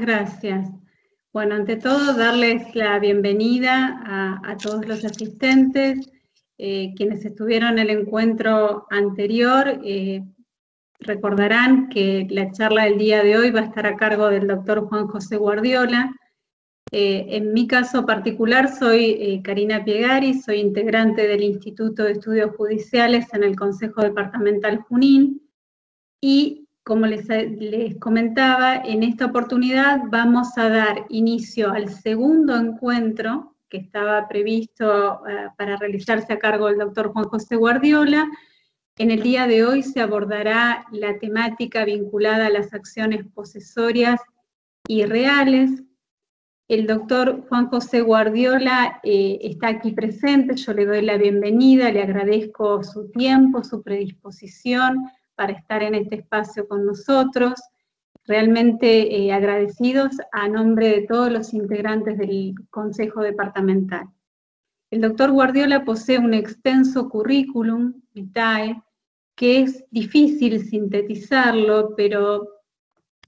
gracias. Bueno, ante todo, darles la bienvenida a, todos los asistentes, eh, quienes estuvieron en el encuentro anterior. Eh, recordarán que la charla del día de hoy va a estar a cargo del doctor Juan José Guardiola. Eh, en mi caso particular soy Karina Piegari, soy integrante del Instituto de Estudios Judiciales en el Consejo Departamental Junín y como eh, les, comentaba, en esta oportunidad vamos a dar inicio al segundo encuentro que estaba previsto eh, para realizarse a cargo del doctor Juan José Guardiola. En el día de hoy se abordará la temática vinculada a las acciones posesorias y reales. El doctor Juan José Guardiola eh, está aquí presente, yo le doy la bienvenida, le agradezco su tiempo, su predisposición, para estar en este espacio con nosotros. Realmente eh, agradecidos a nombre de todos los integrantes del Consejo Departamental. El doctor Guardiola posee un extenso currículum, vitae, que es difícil sintetizarlo, pero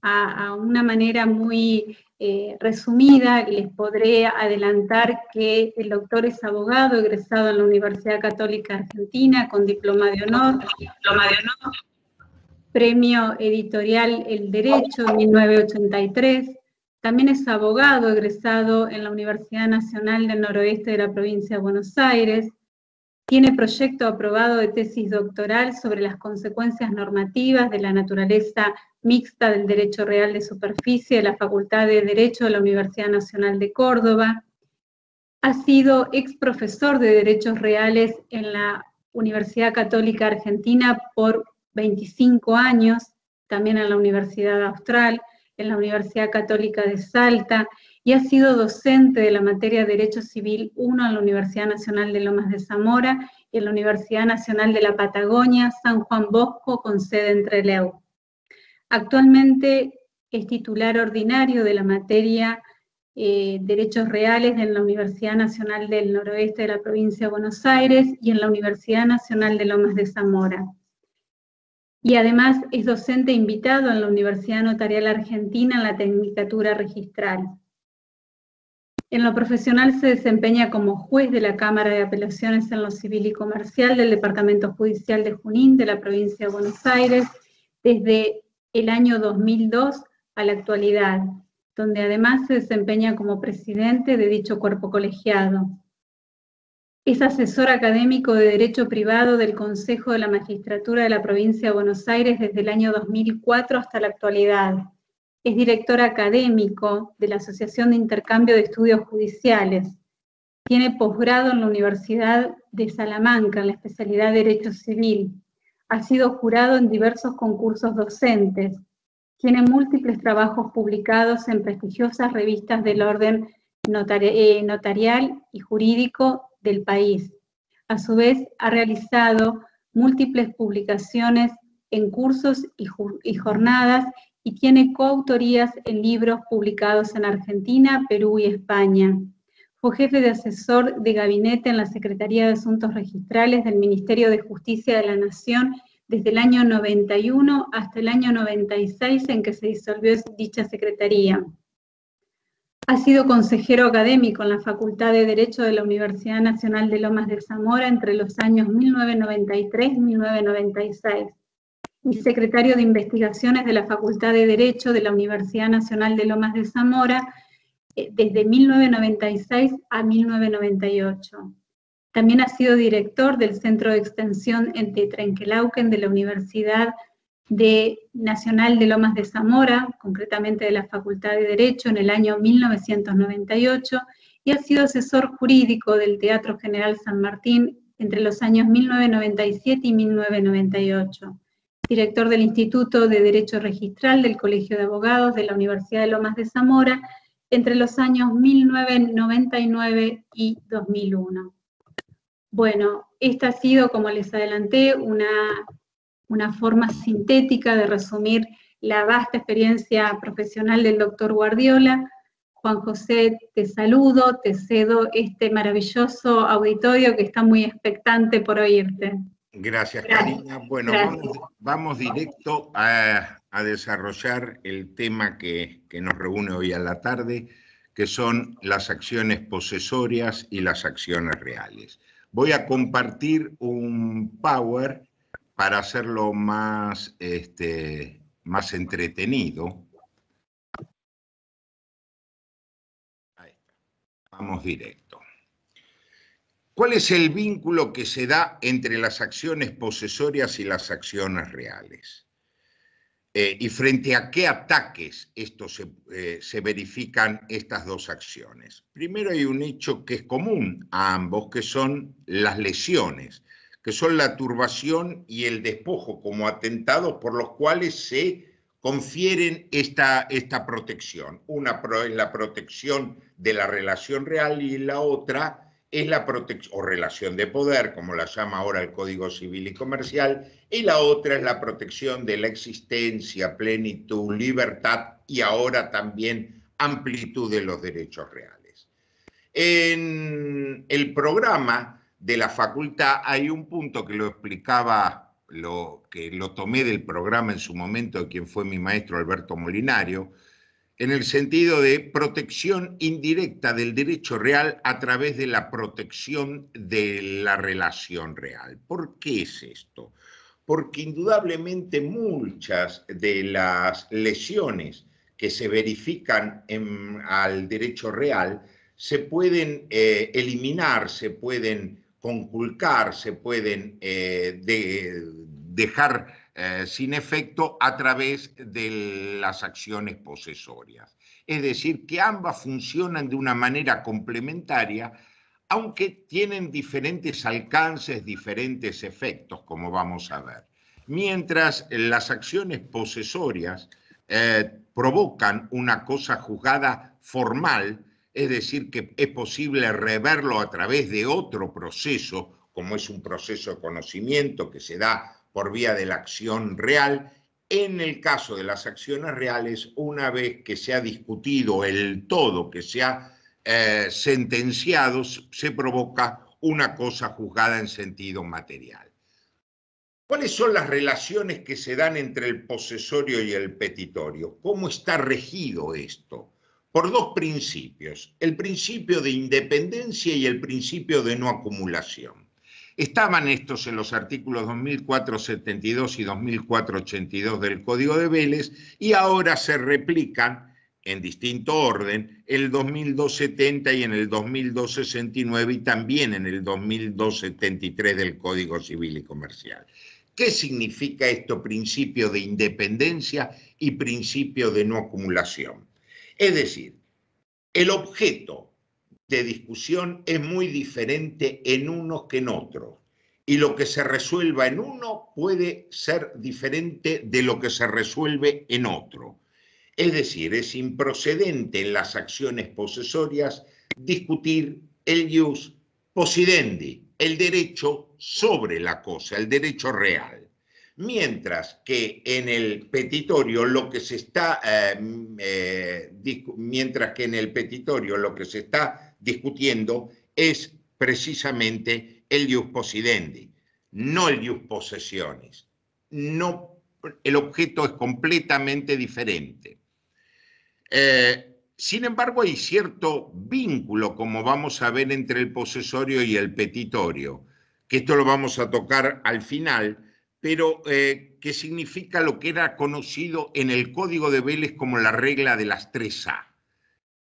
a, una manera muy eh, resumida les podré adelantar que el doctor es abogado egresado en la Universidad Católica Argentina con diploma de honor Premio Editorial El Derecho 1983. También es abogado egresado en la Universidad Nacional del Noroeste de la provincia de Buenos Aires. Tiene proyecto aprobado de tesis doctoral sobre las consecuencias normativas de la naturaleza mixta del derecho real de superficie de la Facultad de Derecho de la Universidad Nacional de Córdoba. Ha sido ex profesor de Derechos Reales en la Universidad Católica Argentina por 25 años, también en la Universidad Austral, en la Universidad Católica de Salta, y ha sido docente de la materia de Derecho Civil 1 en la Universidad Nacional de Lomas de Zamora y en la Universidad Nacional de la Patagonia, San Juan Bosco, con sede en Trelew. Actualmente es titular ordinario de la materia eh, Derechos Reales en la Universidad Nacional del Noroeste de la Provincia de Buenos Aires y en la Universidad Nacional de Lomas de Zamora y además es docente invitado en la Universidad Notarial Argentina en la Tecnicatura Registral. En lo profesional se desempeña como juez de la Cámara de Apelaciones en lo Civil y Comercial del Departamento Judicial de Junín de la provincia de Buenos Aires desde el año 2002 a la actualidad, donde además se desempeña como presidente de dicho cuerpo colegiado. Es asesor académico de Derecho Privado del Consejo de la Magistratura de la Provincia de Buenos Aires desde el año 2004 hasta la actualidad. Es director académico de la Asociación de Intercambio de Estudios Judiciales. Tiene posgrado en la Universidad de Salamanca en la especialidad de Derecho Civil. Ha sido jurado en diversos concursos docentes. Tiene múltiples trabajos publicados en prestigiosas revistas del orden eh, notarial y jurídico del país. A su vez, ha realizado múltiples publicaciones en cursos y, jornadas y tiene coautorías en libros publicados en Argentina, Perú y España. Fue jefe de asesor de gabinete en la Secretaría de Asuntos Registrales del Ministerio de Justicia de la Nación desde el año 91 hasta el año 96 en que se disolvió dicha secretaría. Ha sido consejero académico en la Facultad de Derecho de la Universidad Nacional de Lomas de Zamora entre los años 1993 1996 y secretario de Investigaciones de la Facultad de Derecho de la Universidad Nacional de Lomas de Zamora eh, desde 1996 a 1998. También ha sido director del Centro de Extensión en Trenquelauquen de la Universidad de Nacional de Lomas de Zamora, concretamente de la Facultad de Derecho, en el año 1998, y ha sido asesor jurídico del Teatro General San Martín entre los años 1997 y 1998, director del Instituto de Derecho Registral del Colegio de Abogados de la Universidad de Lomas de Zamora entre los años 1999 y 2001. Bueno, esta ha sido, como les adelanté, una una forma sintética de resumir la vasta experiencia profesional del doctor Guardiola. Juan José, te saludo, te cedo este maravilloso auditorio que está muy expectante por oírte. Gracias, Karina. Bueno, Vamos, directo a, desarrollar el tema que, que nos reúne hoy a la tarde, que son las acciones posesorias y las acciones reales. Voy a compartir un power para hacerlo más, este, más entretenido, vamos directo. ¿Cuál es el vínculo que se da entre las acciones posesorias y las acciones reales? Eh, ¿Y frente a qué ataques se, eh, se verifican estas dos acciones? Primero hay un hecho que es común a ambos, que son las lesiones que son la turbación y el despojo como atentados por los cuales se confieren esta, esta protección. Una es la protección de la relación real y la otra es la protección, o relación de poder, como la llama ahora el Código Civil y Comercial, y la otra es la protección de la existencia, plenitud, libertad y ahora también amplitud de los derechos reales. En el programa de la facultad, hay un punto que lo explicaba, lo, que lo tomé del programa en su momento, de quien fue mi maestro Alberto Molinario, en el sentido de protección indirecta del derecho real a través de la protección de la relación real. ¿Por qué es esto? Porque indudablemente muchas de las lesiones que se verifican en, al derecho real se pueden eh, eliminar, se pueden conculcar, se pueden eh, dejar eh, sin efecto a través de las acciones posesorias. Es decir, que ambas funcionan de una manera complementaria, aunque tienen diferentes alcances, diferentes efectos, como vamos a ver. Mientras las acciones posesorias eh, provocan una cosa juzgada formal, es decir, que es posible reverlo a través de otro proceso, como es un proceso de conocimiento que se da por vía de la acción real. En el caso de las acciones reales, una vez que se ha discutido el todo, que se ha eh, sentenciado, se provoca una cosa juzgada en sentido material. ¿Cuáles son las relaciones que se dan entre el posesorio y el petitorio? ¿Cómo está regido esto? por dos principios, el principio de independencia y el principio de no acumulación. Estaban estos en los artículos 2472 y 2482 del Código de Vélez y ahora se replican en distinto orden, en el 2270 y en el 2269 y también en el 2273 del Código Civil y Comercial. ¿Qué significa esto principio de independencia y principio de no acumulación? Es decir, el objeto de discusión es muy diferente en unos que en otros y lo que se resuelva en uno puede ser diferente de lo que se resuelve en otro. Es decir, es improcedente en las acciones posesorias discutir el ius possidendi, el derecho sobre la cosa, el derecho real. Mientras que en el petitorio lo que se está, eh, mm, eh, mientras que en el petitorio lo que se está discutiendo es precisamente el ius possidendi, no el ius possessionis. No, el objeto es completamente diferente. Eh, sin embargo, hay cierto vínculo, como vamos a ver, entre el posesorio y el petitorio, que esto lo vamos a tocar al final, pero eh, que significa lo que era conocido en el Código de Vélez como la regla de las tres A.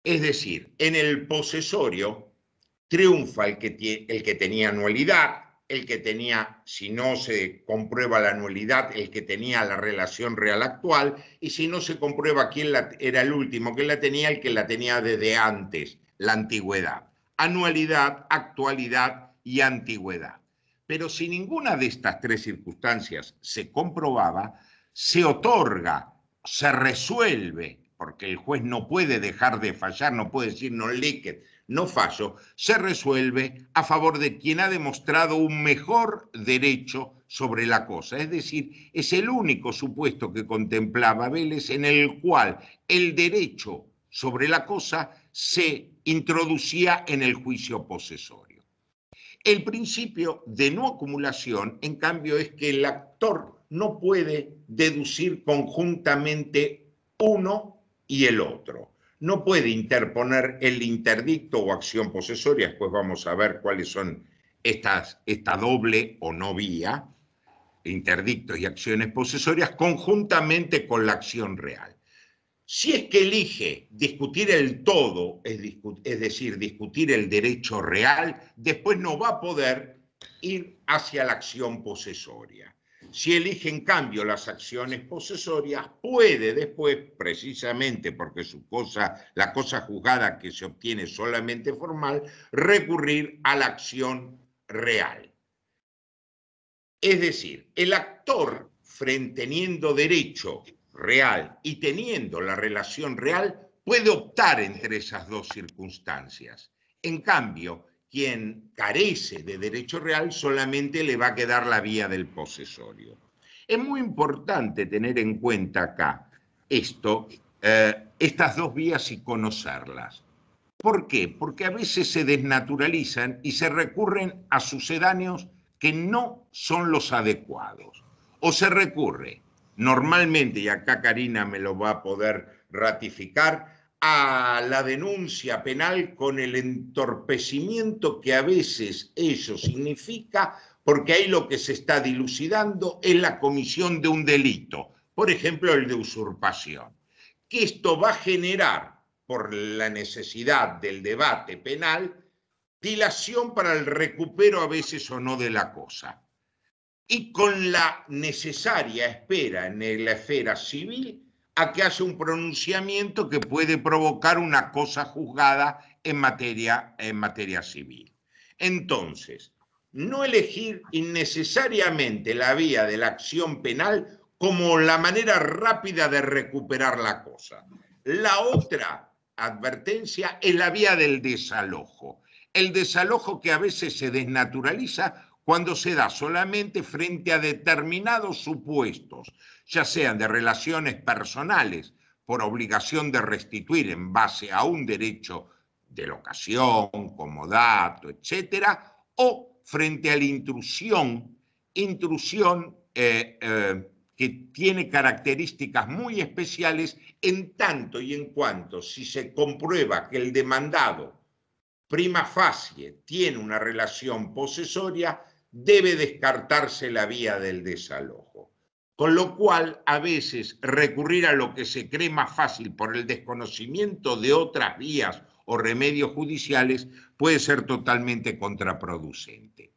Es decir, en el posesorio triunfa el que, el que tenía anualidad, el que tenía, si no se comprueba la anualidad, el que tenía la relación real actual, y si no se comprueba quién era el último que la tenía, el que la tenía desde antes, la antigüedad. Anualidad, actualidad y antigüedad. Pero si ninguna de estas tres circunstancias se comprobaba, se otorga, se resuelve, porque el juez no puede dejar de fallar, no puede decir no leque, no fallo, se resuelve a favor de quien ha demostrado un mejor derecho sobre la cosa. Es decir, es el único supuesto que contemplaba Vélez en el cual el derecho sobre la cosa se introducía en el juicio posesor. El principio de no acumulación, en cambio, es que el actor no puede deducir conjuntamente uno y el otro. No puede interponer el interdicto o acción posesoria, después vamos a ver cuáles son estas, esta doble o no vía, interdictos y acciones posesorias, conjuntamente con la acción real. Si es que elige discutir el todo, es, decir, discutir el derecho real, después no va a poder ir hacia la acción posesoria. Si elige, en cambio, las acciones posesorias, puede después, precisamente porque su cosa, la cosa juzgada que se obtiene solamente formal, recurrir a la acción real. Es decir, el actor, frente teniendo derecho real y teniendo la relación real, puede optar entre esas dos circunstancias. En cambio, quien carece de derecho real solamente le va a quedar la vía del posesorio. Es muy importante tener en cuenta acá esto, eh, estas dos vías y conocerlas. ¿Por qué? Porque a veces se desnaturalizan y se recurren a sucedáneos que no son los adecuados. O se recurre normalmente, y acá Karina me lo va a poder ratificar, a la denuncia penal con el entorpecimiento que a veces eso significa, porque ahí lo que se está dilucidando es la comisión de un delito, por ejemplo el de usurpación, que esto va a generar, por la necesidad del debate penal, dilación para el recupero a veces o no de la cosa y con la necesaria espera en la esfera civil a que hace un pronunciamiento que puede provocar una cosa juzgada en materia, en materia civil. Entonces, no elegir innecesariamente la vía de la acción penal como la manera rápida de recuperar la cosa. La otra advertencia es la vía del desalojo. El desalojo que a veces se desnaturaliza cuando se da solamente frente a determinados supuestos, ya sean de relaciones personales, por obligación de restituir en base a un derecho de locación, como dato, etcétera, o frente a la intrusión, intrusión eh, eh, que tiene características muy especiales en tanto y en cuanto si se comprueba que el demandado prima facie tiene una relación posesoria, debe descartarse la vía del desalojo. Con lo cual, a veces recurrir a lo que se cree más fácil por el desconocimiento de otras vías o remedios judiciales puede ser totalmente contraproducente.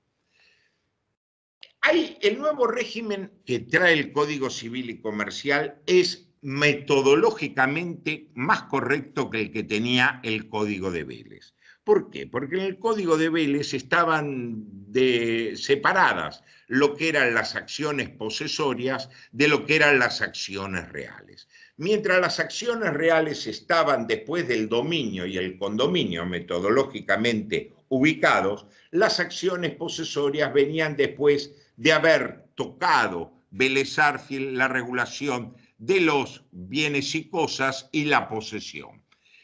el nuevo régimen que trae el Código Civil y Comercial es metodológicamente más correcto que el que tenía el Código de Vélez. ¿Por qué? Porque en el código de Vélez estaban separadas lo que eran las acciones posesorias de lo que eran las acciones reales. Mientras las acciones reales estaban después del dominio y el condominio metodológicamente ubicados, las acciones posesorias venían después de haber tocado Vélez la regulación de los bienes y cosas y la posesión.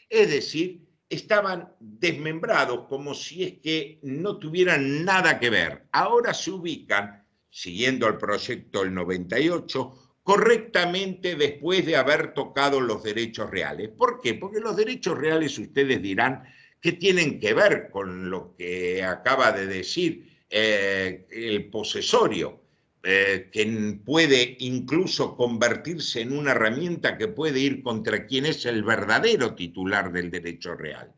Es decir, estaban desmembrados como si es que no tuvieran nada que ver. Ahora se ubican, siguiendo el proyecto del 98, correctamente después de haber tocado los derechos reales. ¿Por qué? Porque los derechos reales ustedes dirán que tienen que ver con lo que acaba de decir eh, el posesorio. Eh, que puede incluso convertirse en una herramienta que puede ir contra quien es el verdadero titular del derecho real.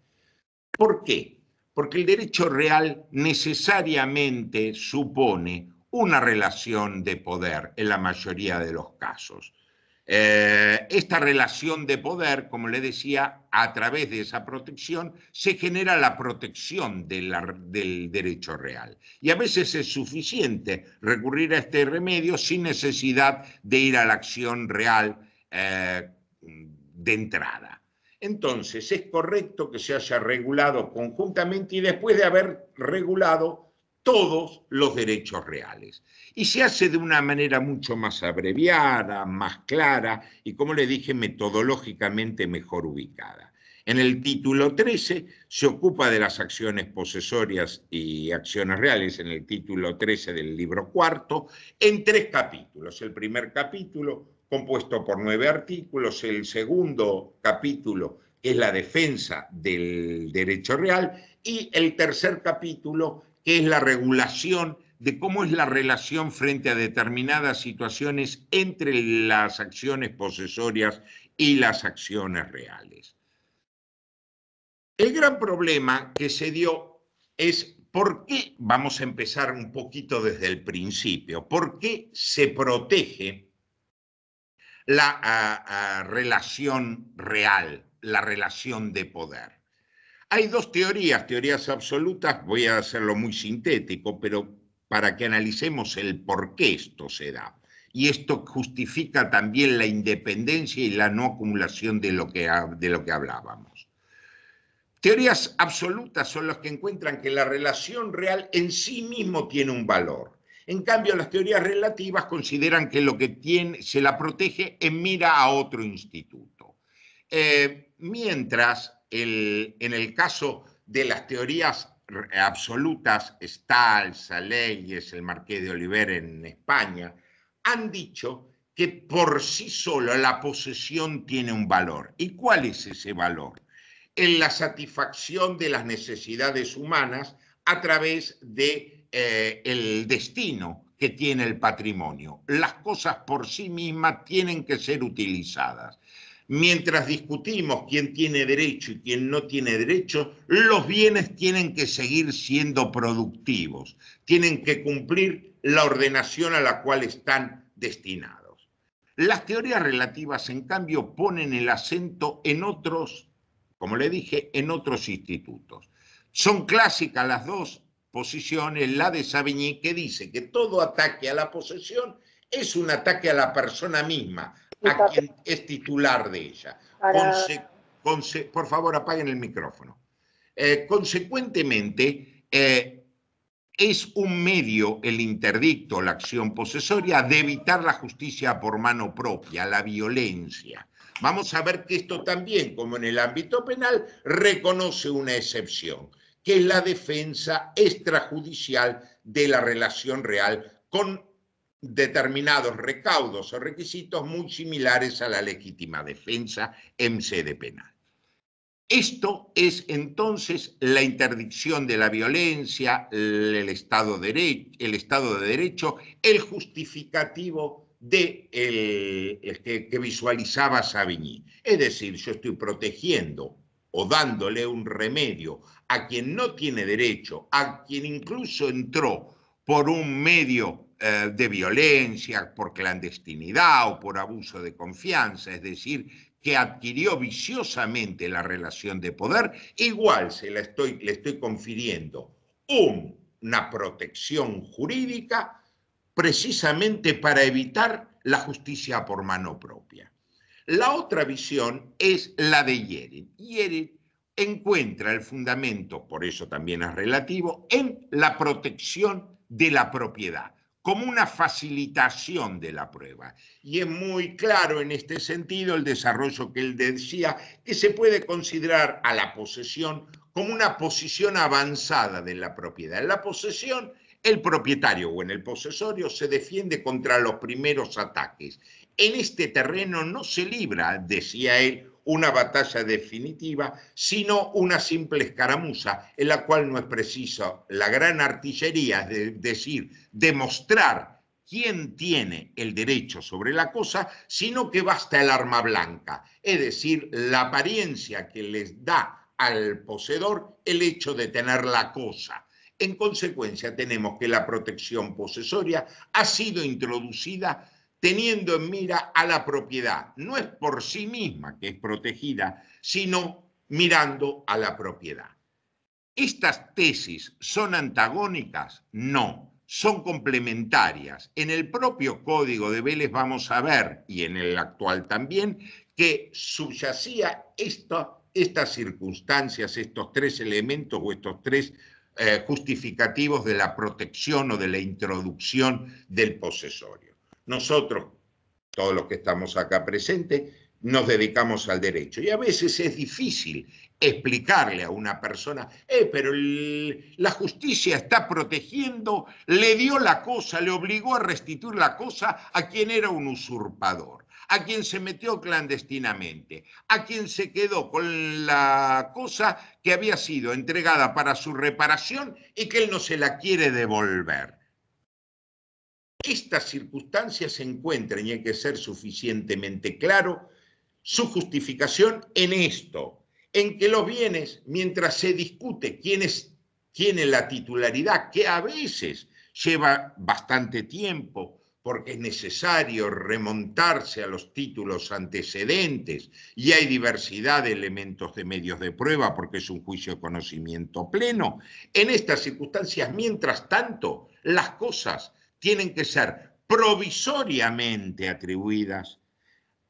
¿Por qué? Porque el derecho real necesariamente supone una relación de poder en la mayoría de los casos. Eh, esta relación de poder, como le decía, a través de esa protección se genera la protección del derecho real. Y a veces es suficiente recurrir a este remedio sin necesidad de ir a la acción real eh, de entrada. Entonces, es correcto que se haya regulado conjuntamente y después de haber regulado todos los derechos reales. Y se hace de una manera mucho más abreviada, más clara y, como le dije, metodológicamente mejor ubicada. En el título 13 se ocupa de las acciones posesorias y acciones reales, en el título 13 del libro cuarto, en tres capítulos. El primer capítulo, compuesto por nueve artículos, el segundo capítulo, es la defensa del derecho real, y el tercer capítulo, es la regulación de cómo es la relación frente a determinadas situaciones entre las acciones posesorias y las acciones reales. El gran problema que se dio es por qué, vamos a empezar un poquito desde el principio, por qué se protege la relación real, la relación de poder. Hay dos teorías, teorías absolutas, voy a hacerlo muy sintético, pero para que analicemos el por qué esto se da. Y esto justifica también la independencia y la no acumulación de lo que, de lo que hablábamos. Teorías absolutas son las que encuentran que la relación real en sí mismo tiene un valor. En cambio, las teorías relativas consideran que lo que tiene, se la protege en mira a otro instituto. Eh, mientras en el caso de las teorías absolutas, Stahl, Leyes, el Marqués de Oliver en España, han dicho que por sí solo la posesión tiene un valor. ¿Y cuál es ese valor? En la satisfacción de las necesidades humanas a través de eh, destino que tiene el patrimonio. Las cosas por sí mismas tienen que ser utilizadas. Mientras discutimos quién tiene derecho y quién no tiene derecho, los bienes tienen que seguir siendo productivos, tienen que cumplir la ordenación a la cual están destinados. Las teorías relativas, en cambio, ponen el acento en otros, como le dije, en otros institutos. Son clásicas las dos posiciones, la de Savigny que dice que todo ataque a la posesión es un ataque a la persona misma, a quien es titular de ella. por favor, apaguen el micrófono. Eh, consecuentemente, eh, es un medio el interdicto, la acción posesoria, de evitar la justicia por mano propia, la violencia. Vamos a ver que esto también, como en el ámbito penal, reconoce una excepción, que es la defensa extrajudicial de la relación real con determinados recaudos o requisitos muy similares a la legítima defensa en sede penal. Esto es entonces la interdicción de la violencia, el Estado de, Derecho, el justificativo de que, que, visualizaba Savigny. Es decir, yo estoy protegiendo o dándole un remedio a quien no tiene derecho, a quien incluso entró por un medio eh, de violencia, por clandestinidad o por abuso de confianza, es decir, que adquirió viciosamente la relación de poder, igual se la estoy, le estoy confiriendo una protección jurídica precisamente para evitar la justicia por mano propia. La otra visión es la de Yerin. Yerin encuentra el fundamento, por eso también es relativo, en la protección de la propiedad como una facilitación de la prueba. Y es muy claro en este sentido el desarrollo que él decía, que se puede considerar a la posesión como una posición avanzada de la propiedad. En la posesión, el propietario o en el posesorio se defiende contra los primeros ataques. En este terreno no se libra, decía él, una batalla definitiva, sino una simple escaramuza, en la cual no es preciso la gran artillería, es de, decir, demostrar quién tiene el derecho sobre la cosa, sino que basta el arma blanca, es decir, la apariencia que les da al poseedor el hecho de tener la cosa. En consecuencia, tenemos que la protección posesoria ha sido introducida teniendo en mira a la propiedad. No es por sí misma que es protegida, sino mirando a la propiedad. ¿Estas tesis son antagónicas? No, son complementarias. En el propio Código de Vélez vamos a ver, y en el actual también, que subyacía esto, estas circunstancias, estos tres elementos o estos tres eh, justificativos de la protección o de la introducción del posesorio. Nosotros, todos los que estamos acá presentes, nos dedicamos al derecho. Y a veces es difícil explicarle a una persona, eh, pero la justicia está protegiendo, le dio la cosa, le obligó a restituir la cosa a quien era un usurpador, a quien se metió clandestinamente, a quien se quedó con la cosa que había sido entregada para su reparación y que él no se la quiere devolver estas circunstancias se encuentren, y hay que ser suficientemente claro, su justificación en esto, en que los bienes, mientras se discute quién quiénes es la titularidad, que a veces lleva bastante tiempo, porque es necesario remontarse a los títulos antecedentes y hay diversidad de elementos de medios de prueba porque es un juicio de conocimiento pleno. En estas circunstancias, mientras tanto, las cosas tienen que ser provisoriamente atribuidas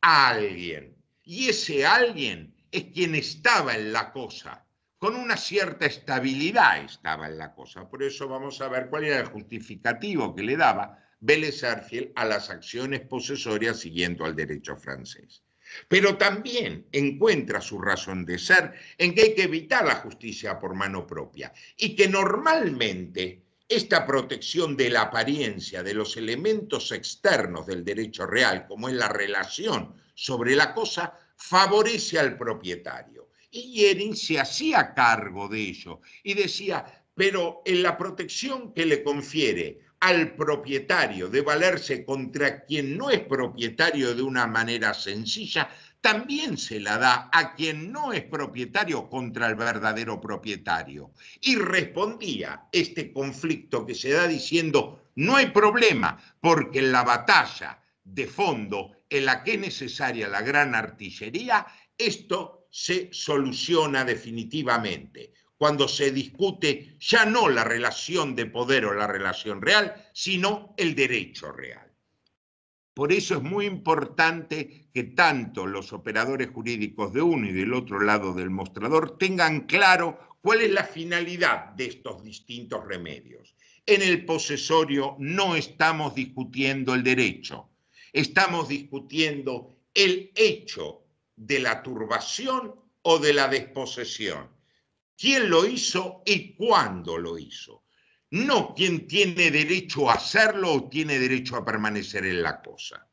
a alguien. Y ese alguien es quien estaba en la cosa. Con una cierta estabilidad estaba en la cosa. Por eso vamos a ver cuál era el justificativo que le daba Vélez a las acciones posesorias siguiendo al derecho francés. Pero también encuentra su razón de ser en que hay que evitar la justicia por mano propia y que normalmente esta protección de la apariencia, de los elementos externos del derecho real, como es la relación sobre la cosa, favorece al propietario. Y Yering se hacía cargo de ello y decía, pero en la protección que le confiere al propietario de valerse contra quien no es propietario de una manera sencilla, también se la da a quien no es propietario contra el verdadero propietario. Y respondía este conflicto que se da diciendo, no hay problema, porque en la batalla de fondo en la que es necesaria la gran artillería, esto se soluciona definitivamente cuando se discute ya no la relación de poder o la relación real, sino el derecho real. Por eso es muy importante que tanto los operadores jurídicos de uno y del otro lado del mostrador tengan claro cuál es la finalidad de estos distintos remedios. En el posesorio no estamos discutiendo el derecho, estamos discutiendo el hecho de la turbación o de la desposesión. ¿Quién lo hizo y cuándo lo hizo? no quien tiene derecho a hacerlo o tiene derecho a permanecer en la cosa.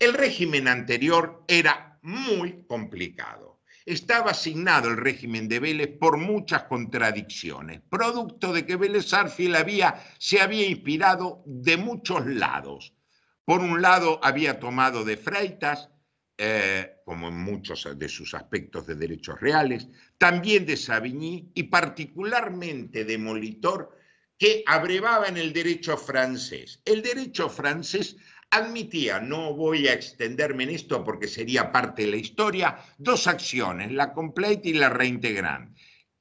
El régimen anterior era muy complicado. Estaba asignado el régimen de Vélez por muchas contradicciones, producto de que Vélez se había inspirado de muchos lados. Por un lado, había tomado de Freitas, eh, como en muchos de sus aspectos de derechos reales, también de Savigny y particularmente de Molitor, que abrevaban el derecho francés. El derecho francés admitía, no voy a extenderme en esto porque sería parte de la historia, dos acciones, la complete y la reintegrante.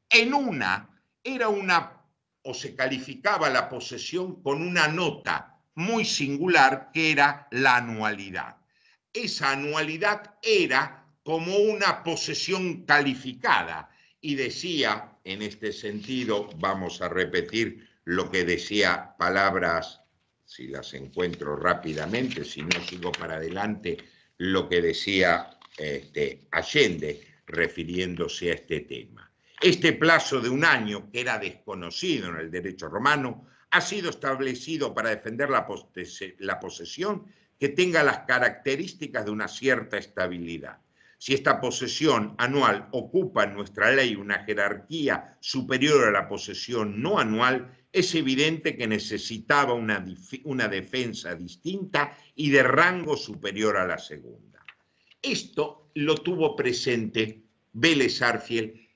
En una era una, o se calificaba la posesión con una nota muy singular que era la anualidad. Esa anualidad era como una posesión calificada y decía, en este sentido, vamos a repetir lo que decía palabras, si las encuentro rápidamente, si no sigo para adelante, lo que decía este, Allende refiriéndose a este tema. Este plazo de un año, que era desconocido en el derecho romano, ha sido establecido para defender la, la posesión que tenga las características de una cierta estabilidad. Si esta posesión anual ocupa en nuestra ley una jerarquía superior a la posesión no anual, es evidente que necesitaba una, una defensa distinta y de rango superior a la segunda. Esto lo tuvo presente Vélez Arfiel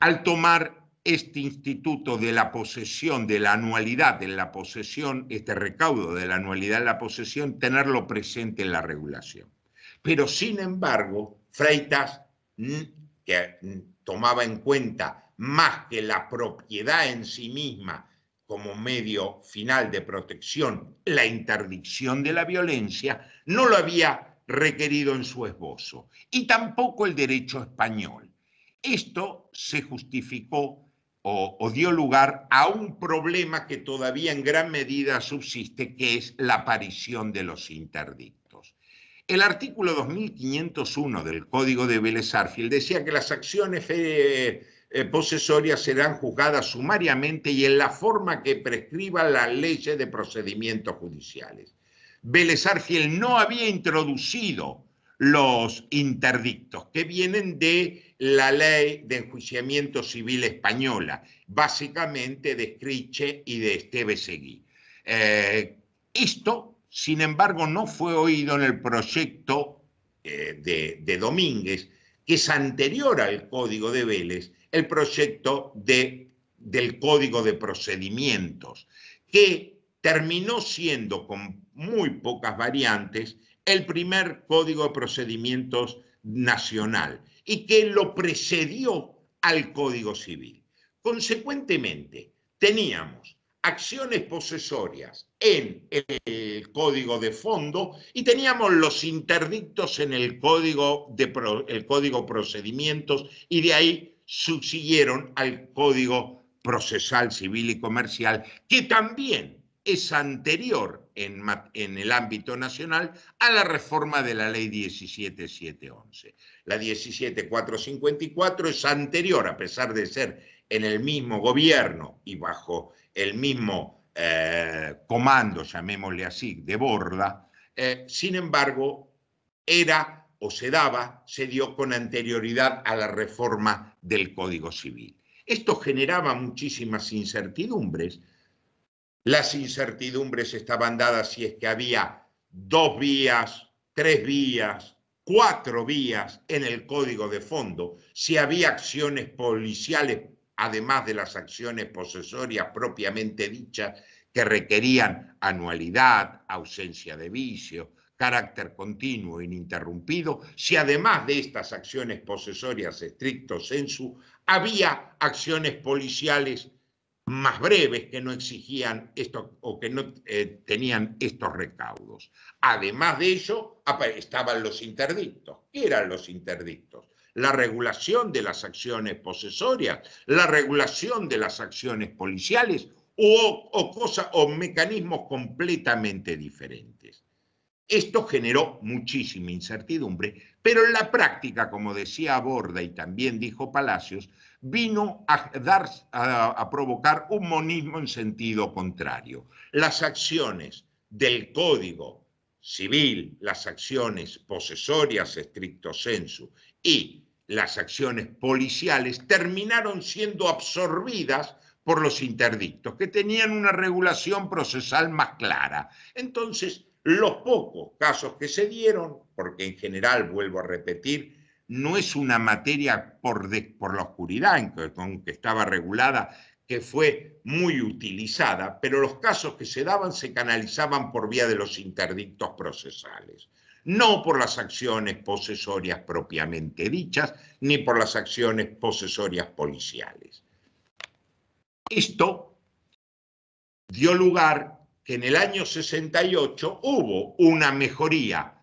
al tomar este instituto de la posesión, de la anualidad de la posesión, este recaudo de la anualidad de la posesión, tenerlo presente en la regulación. Pero sin embargo, Freitas, mm, que mm, tomaba en cuenta más que la propiedad en sí misma, como medio final de protección la interdicción de la violencia, no lo había requerido en su esbozo, y tampoco el derecho español. Esto se justificó o, dio lugar a un problema que todavía en gran medida subsiste, que es la aparición de los interdictos. El artículo 2501 del Código de Vélez decía que las acciones... Eh, eh, posesorias serán juzgadas sumariamente y en la forma que prescriban las leyes de procedimientos judiciales. Vélez Argel no había introducido los interdictos que vienen de la ley de enjuiciamiento civil española, básicamente de Scriche y de Esteve Seguí. Eh, esto, sin embargo, no fue oído en el proyecto eh, de, de Domínguez, que es anterior al Código de Vélez el proyecto de, del Código de Procedimientos, que terminó siendo, con muy pocas variantes, el primer Código de Procedimientos nacional y que lo precedió al Código Civil. Consecuentemente, teníamos acciones posesorias en el código de fondo y teníamos los interdictos en el código de el código procedimientos y de ahí subsiguieron al Código Procesal Civil y Comercial, que también es anterior en, en el ámbito nacional a la reforma de la ley 17711. La 17454 es anterior, a pesar de ser en el mismo gobierno y bajo el mismo eh, comando, llamémosle así, de borda, eh, sin embargo, era o se daba se dio con anterioridad a la reforma del Código Civil. Esto generaba muchísimas incertidumbres. Las incertidumbres estaban dadas si es que había dos vías, tres vías, cuatro vías en el código de fondo, si había acciones policiales, además de las acciones posesorias propiamente dichas, que requerían anualidad, ausencia de vicio, carácter continuo, e ininterrumpido, si además de estas acciones posesorias estricto sensu, había acciones policiales más breves que no exigían esto o que no eh, tenían estos recaudos. Además de ello, estaban los interdictos. ¿Qué eran los interdictos? La regulación de las acciones posesorias, la regulación de las acciones policiales o, o, o mecanismos completamente diferentes. Esto generó muchísima incertidumbre, pero en la práctica, como decía Borda y también dijo Palacios, vino a, dar, a, provocar un monismo en sentido contrario. Las acciones del Código Civil, las acciones posesorias estricto sensu y las acciones policiales terminaron siendo absorbidas por los interdictos, que tenían una regulación procesal más clara. Entonces, los pocos casos que se dieron, porque en general, vuelvo a repetir, no es una materia por, la oscuridad en con que estaba regulada, que fue muy utilizada, pero los casos que se daban se canalizaban por vía de los interdictos procesales, no por las acciones posesorias propiamente dichas, ni por las acciones posesorias policiales. Esto dio lugar que en el año 68 hubo una mejoría.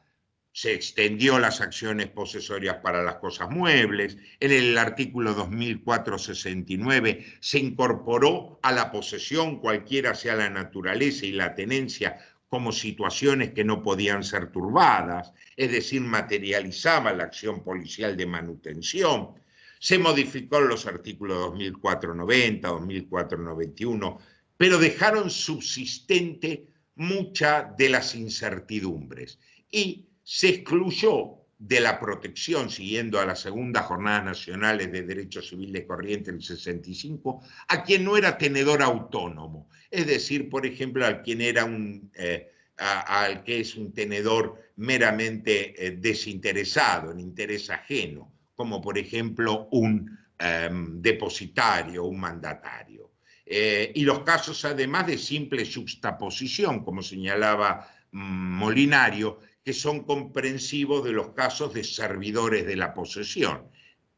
Se extendió las acciones posesorias para las cosas muebles, en el artículo 2469 se incorporó a la posesión, cualquiera sea la naturaleza y la tenencia, como situaciones que no podían ser turbadas, es decir, materializaba la acción policial de manutención. Se modificó los artículos 2490, 2491, pero dejaron subsistente mucha de las incertidumbres y se excluyó de la protección, siguiendo a la segunda jornada nacionales de derecho derechos civiles corrientes el 65, a quien no era tenedor autónomo, es decir, por ejemplo, al quien era un, eh, al que es un tenedor meramente eh, desinteresado, en interés ajeno, como por ejemplo un em, depositario, un mandatario. Eh, y los casos además de simple juxtaposición, como señalaba mm, Molinario, que son comprensivos de los casos de servidores de la posesión.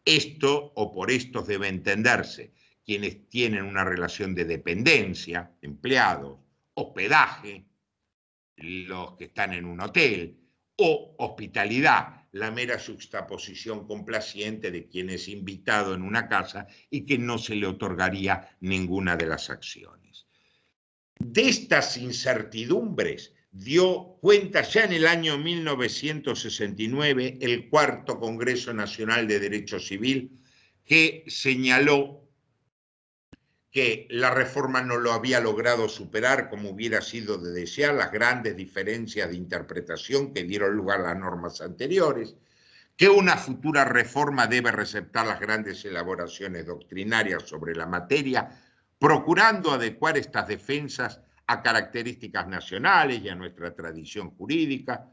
Esto o por estos debe entenderse quienes tienen una relación de dependencia, empleados, hospedaje, los que están en un hotel, o hospitalidad, la mera juxtaposición complaciente de quien es invitado en una casa y que no se le otorgaría ninguna de las acciones. De estas incertidumbres dio cuenta ya en el año 1969 el cuarto Congreso Nacional de Derecho Civil que señaló que la reforma no lo había logrado superar como hubiera sido de desear, las grandes diferencias de interpretación que dieron lugar a las normas anteriores, que una futura reforma debe receptar las grandes elaboraciones doctrinarias sobre la materia, procurando adecuar estas defensas a características nacionales y a nuestra tradición jurídica,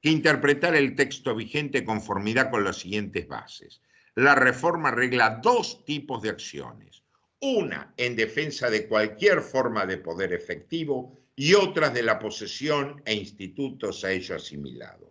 que interpretar el texto vigente conformidad con las siguientes bases. La reforma regla dos tipos de acciones una en defensa de cualquier forma de poder efectivo y otras de la posesión e institutos a ello asimilados.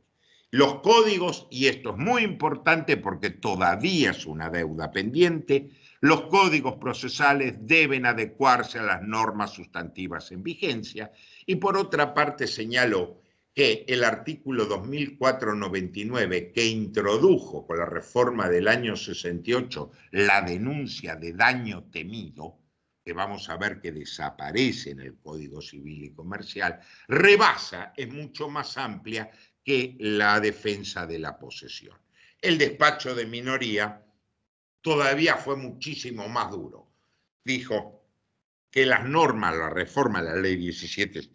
Los códigos, y esto es muy importante porque todavía es una deuda pendiente, los códigos procesales deben adecuarse a las normas sustantivas en vigencia y por otra parte señalo, que el artículo 2499 que introdujo con la reforma del año 68 la denuncia de daño temido, que vamos a ver que desaparece en el Código Civil y Comercial, rebasa, es mucho más amplia que la defensa de la posesión. El despacho de minoría todavía fue muchísimo más duro. Dijo que las normas, la reforma de la ley 17,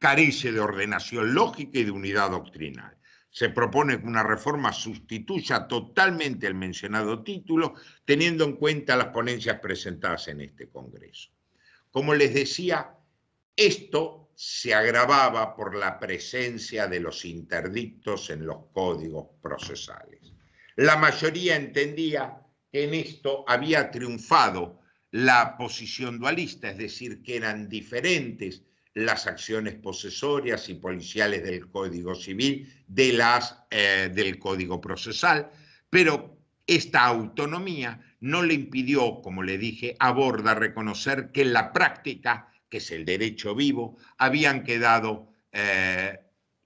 carece de ordenación lógica y de unidad doctrinal. Se propone que una reforma sustituya totalmente el mencionado título, teniendo en cuenta las ponencias presentadas en este Congreso. Como les decía, esto se agravaba por la presencia de los interdictos en los códigos procesales. La mayoría entendía que en esto había triunfado la posición dualista, es decir, que eran diferentes las acciones posesorias y policiales del Código Civil, de las, eh, del Código Procesal, pero esta autonomía no le impidió, como le dije, a Borda reconocer que en la práctica, que es el derecho vivo, habían quedado eh,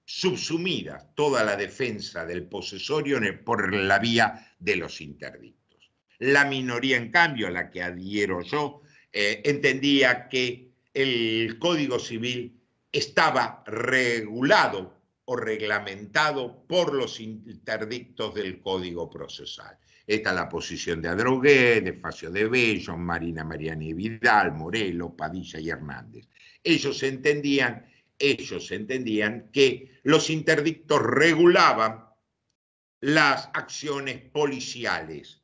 subsumidas toda la defensa del posesorio por la vía de los interdictos. La minoría, en cambio, a la que adhiero yo, eh, entendía que el Código Civil estaba regulado o reglamentado por los interdictos del Código Procesal. Esta es la posición de Adrogué, de Facio de Bello, Marina Mariani Vidal, Morelo, Padilla y Hernández. Ellos entendían, ellos entendían que los interdictos regulaban las acciones policiales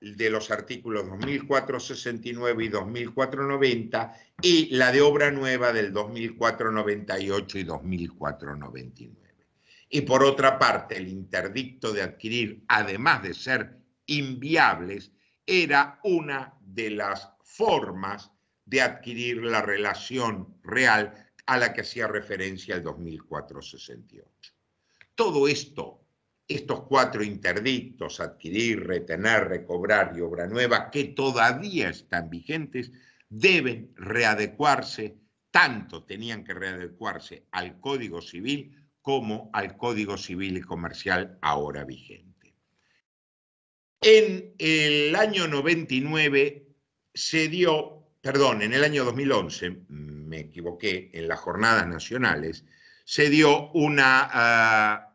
de los artículos 2469 y 2490 y la de obra nueva del 2498 y 2499. Y por otra parte, el interdicto de adquirir, además de ser inviables, era una de las formas de adquirir la relación real a la que hacía referencia el 2468. Todo esto estos cuatro interdictos, adquirir, retener, recobrar y obra nueva, que todavía están vigentes, deben readecuarse, tanto tenían que readecuarse al Código Civil como al Código Civil y Comercial ahora vigente. En el año 99 se dio, perdón, en el año 2011, me equivoqué, en las jornadas nacionales, se dio una... Ah,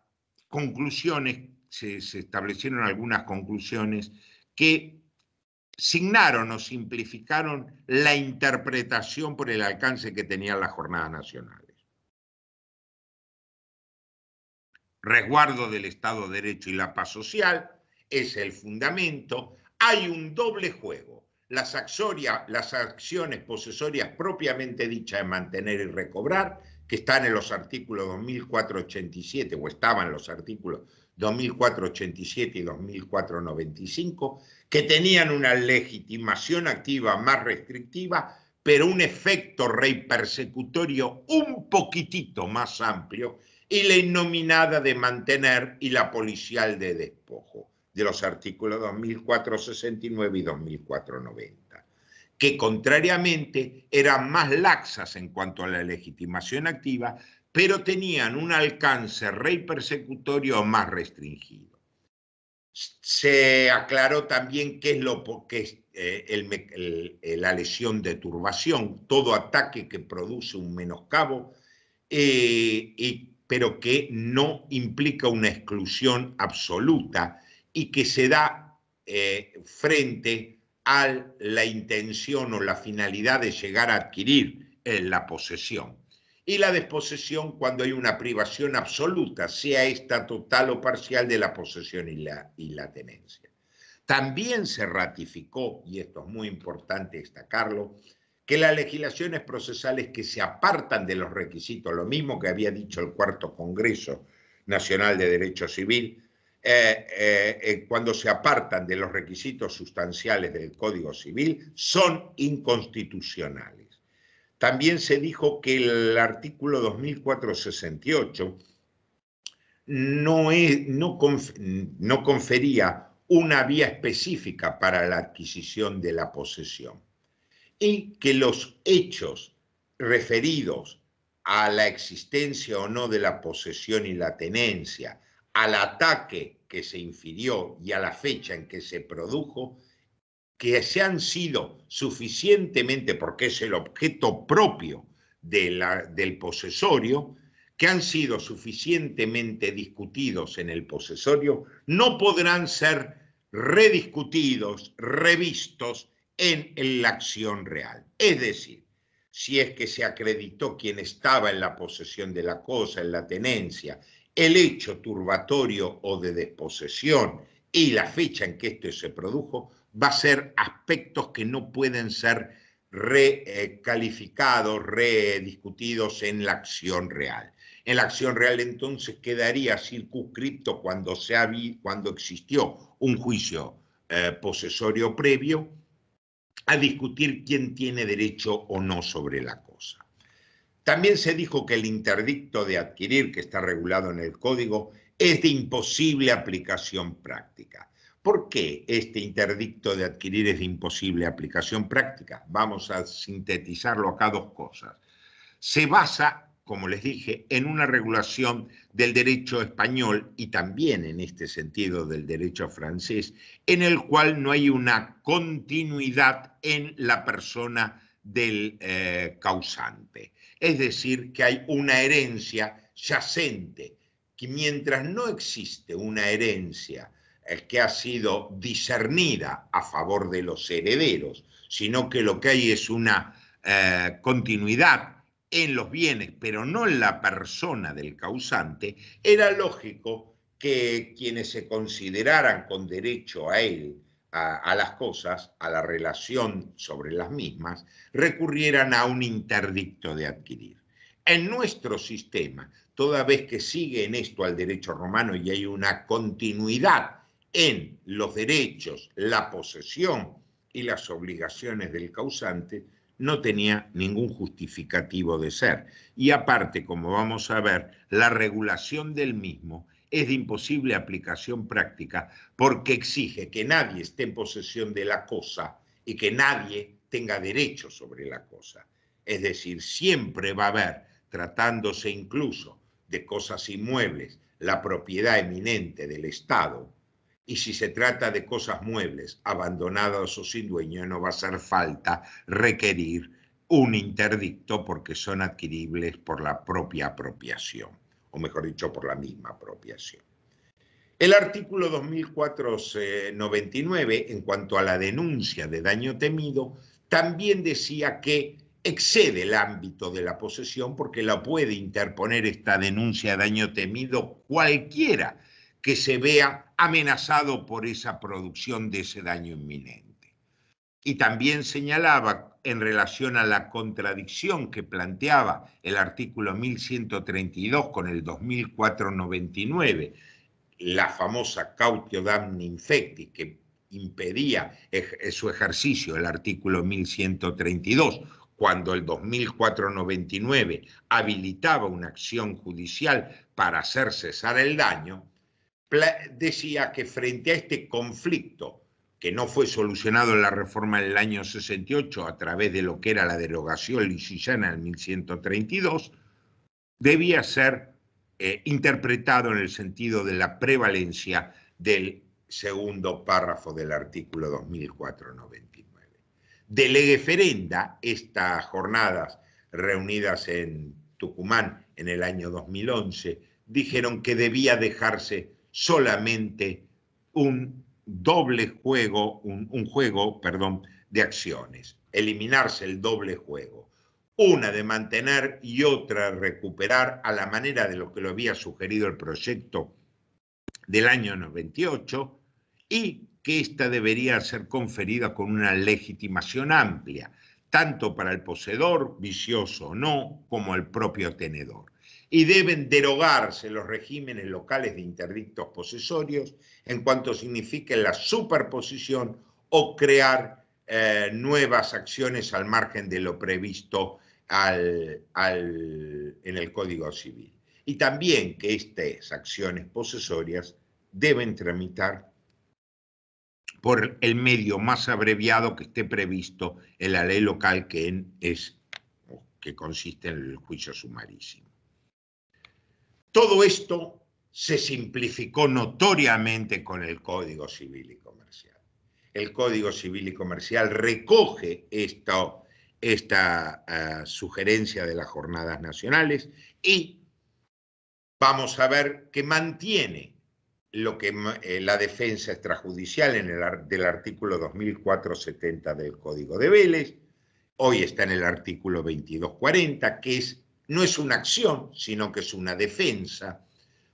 conclusiones, se, establecieron algunas conclusiones que signaron o simplificaron la interpretación por el alcance que tenían las jornadas nacionales. Resguardo del Estado de Derecho y la paz social es el fundamento. Hay un doble juego. Las, las acciones posesorias propiamente dichas de mantener y recobrar que están en los artículos 2487 o estaban los artículos 2487 y 2495, que tenían una legitimación activa más restrictiva, pero un efecto rey persecutorio un poquitito más amplio y la innominada de mantener y la policial de despojo de los artículos 2469 y 2490 que contrariamente eran más laxas en cuanto a la legitimación activa, pero tenían un alcance rey persecutorio más restringido. Se aclaró también qué es lo que es eh, eh, la lesión de turbación, todo ataque que produce un menoscabo, eh, pero que no implica una exclusión absoluta y que se da frente a la intención o la finalidad de llegar a adquirir eh, la posesión. Y la desposesión cuando hay una privación absoluta, sea esta total o parcial de la posesión y la, y la tenencia. También se ratificó, y esto es muy importante destacarlo, que las legislaciones procesales que se apartan de los requisitos, lo mismo que había dicho el cuarto Congreso Nacional de Derecho Civil, eh, eh, eh, cuando se apartan de los requisitos sustanciales del Código Civil, son inconstitucionales. También se dijo que el artículo 2468 no confería una vía específica para la adquisición de la posesión y que los hechos referidos a la existencia o no de la posesión y la tenencia, al ataque que se infirió y a la fecha en que se produjo, que se han sido suficientemente, porque es el objeto propio del posesorio, que han sido suficientemente discutidos en el posesorio, no podrán ser rediscutidos, revistos en la acción real. Es decir, si es que se acreditó quien estaba en la posesión de la cosa, en la tenencia, el hecho turbatorio o de desposesión y la fecha en que esto se produjo va a ser aspectos que no pueden ser recalificados, rediscutidos en la acción real. En la acción real entonces quedaría circunscripto cuando, se cuando existió un juicio eh, posesorio previo a discutir quién tiene derecho o no sobre la cosa. También se dijo que el interdicto de adquirir, que está regulado en el código, es de imposible aplicación práctica. ¿Por qué este interdicto de adquirir es de imposible aplicación práctica? Vamos a sintetizarlo acá dos cosas. Se basa, como les dije, en una regulación del derecho español y también en este sentido del derecho francés, en el cual no hay una continuidad en la persona del eh, causante. Es decir, que hay una herencia yacente, que mientras no existe una herencia eh, que ha sido discernida a favor de los herederos, sino que lo que hay es una eh, continuidad en los bienes, pero no en la persona del causante, era lógico que quienes se consideraran con derecho a él a, las cosas, a la relación sobre las mismas, recurrieran a un interdicto de adquirir. En nuestro sistema, toda vez que sigue en esto al derecho romano y hay una continuidad en los derechos, la posesión y las obligaciones del causante, no tenía ningún justificativo de ser. Y aparte, como vamos a ver, la regulación del mismo es de imposible aplicación práctica porque exige que nadie esté en posesión de la cosa y que nadie tenga derecho sobre la cosa. Es decir, siempre va a haber, tratándose incluso de cosas inmuebles, la propiedad eminente del Estado, y si se trata de cosas muebles, abandonadas o sin dueño, no va a hacer falta requerir un interdicto porque son adquiribles por la propia apropiación o mejor dicho, por la misma apropiación. El artículo 2499, en cuanto a la denuncia de daño temido, también decía que excede el ámbito de la posesión porque la puede interponer esta denuncia de daño temido cualquiera que se vea amenazado por esa producción de ese daño inminente. Y también señalaba en relación a la contradicción que planteaba el artículo 1132 con el 2499, la famosa cautio damni infecti, que impedía su ejercicio, el artículo 1132, cuando el 2499 habilitaba una acción judicial para hacer cesar el daño, decía que frente a este conflicto que no fue solucionado en la reforma del año 68 a través de lo que era la derogación lisillana del 1132, debía ser eh, interpretado en el sentido de la prevalencia del segundo párrafo del artículo 2499. De ferenda, estas jornadas reunidas en Tucumán en el año 2011, dijeron que debía dejarse solamente un doble juego, un, juego, perdón, de acciones. Eliminarse el doble juego. Una de mantener y otra recuperar a la manera de lo que lo había sugerido el proyecto del año 98 y que ésta debería ser conferida con una legitimación amplia, tanto para el poseedor, vicioso o no, como el propio tenedor y deben derogarse los regímenes locales de interdictos posesorios en cuanto signifique la superposición o crear eh, nuevas acciones al margen de lo previsto en el Código Civil. Y también que estas acciones posesorias deben tramitar por el medio más abreviado que esté previsto en la ley local que, es, que consiste en el juicio sumarísimo. Todo esto se simplificó notoriamente con el Código Civil y Comercial. El Código Civil y Comercial recoge esta, esta ah, sugerencia de las jornadas nacionales y vamos a ver que mantiene lo que eh, la defensa extrajudicial en el, del artículo 2470 del Código de Vélez, hoy está en el artículo 2240, que es no es una acción, sino que es una defensa,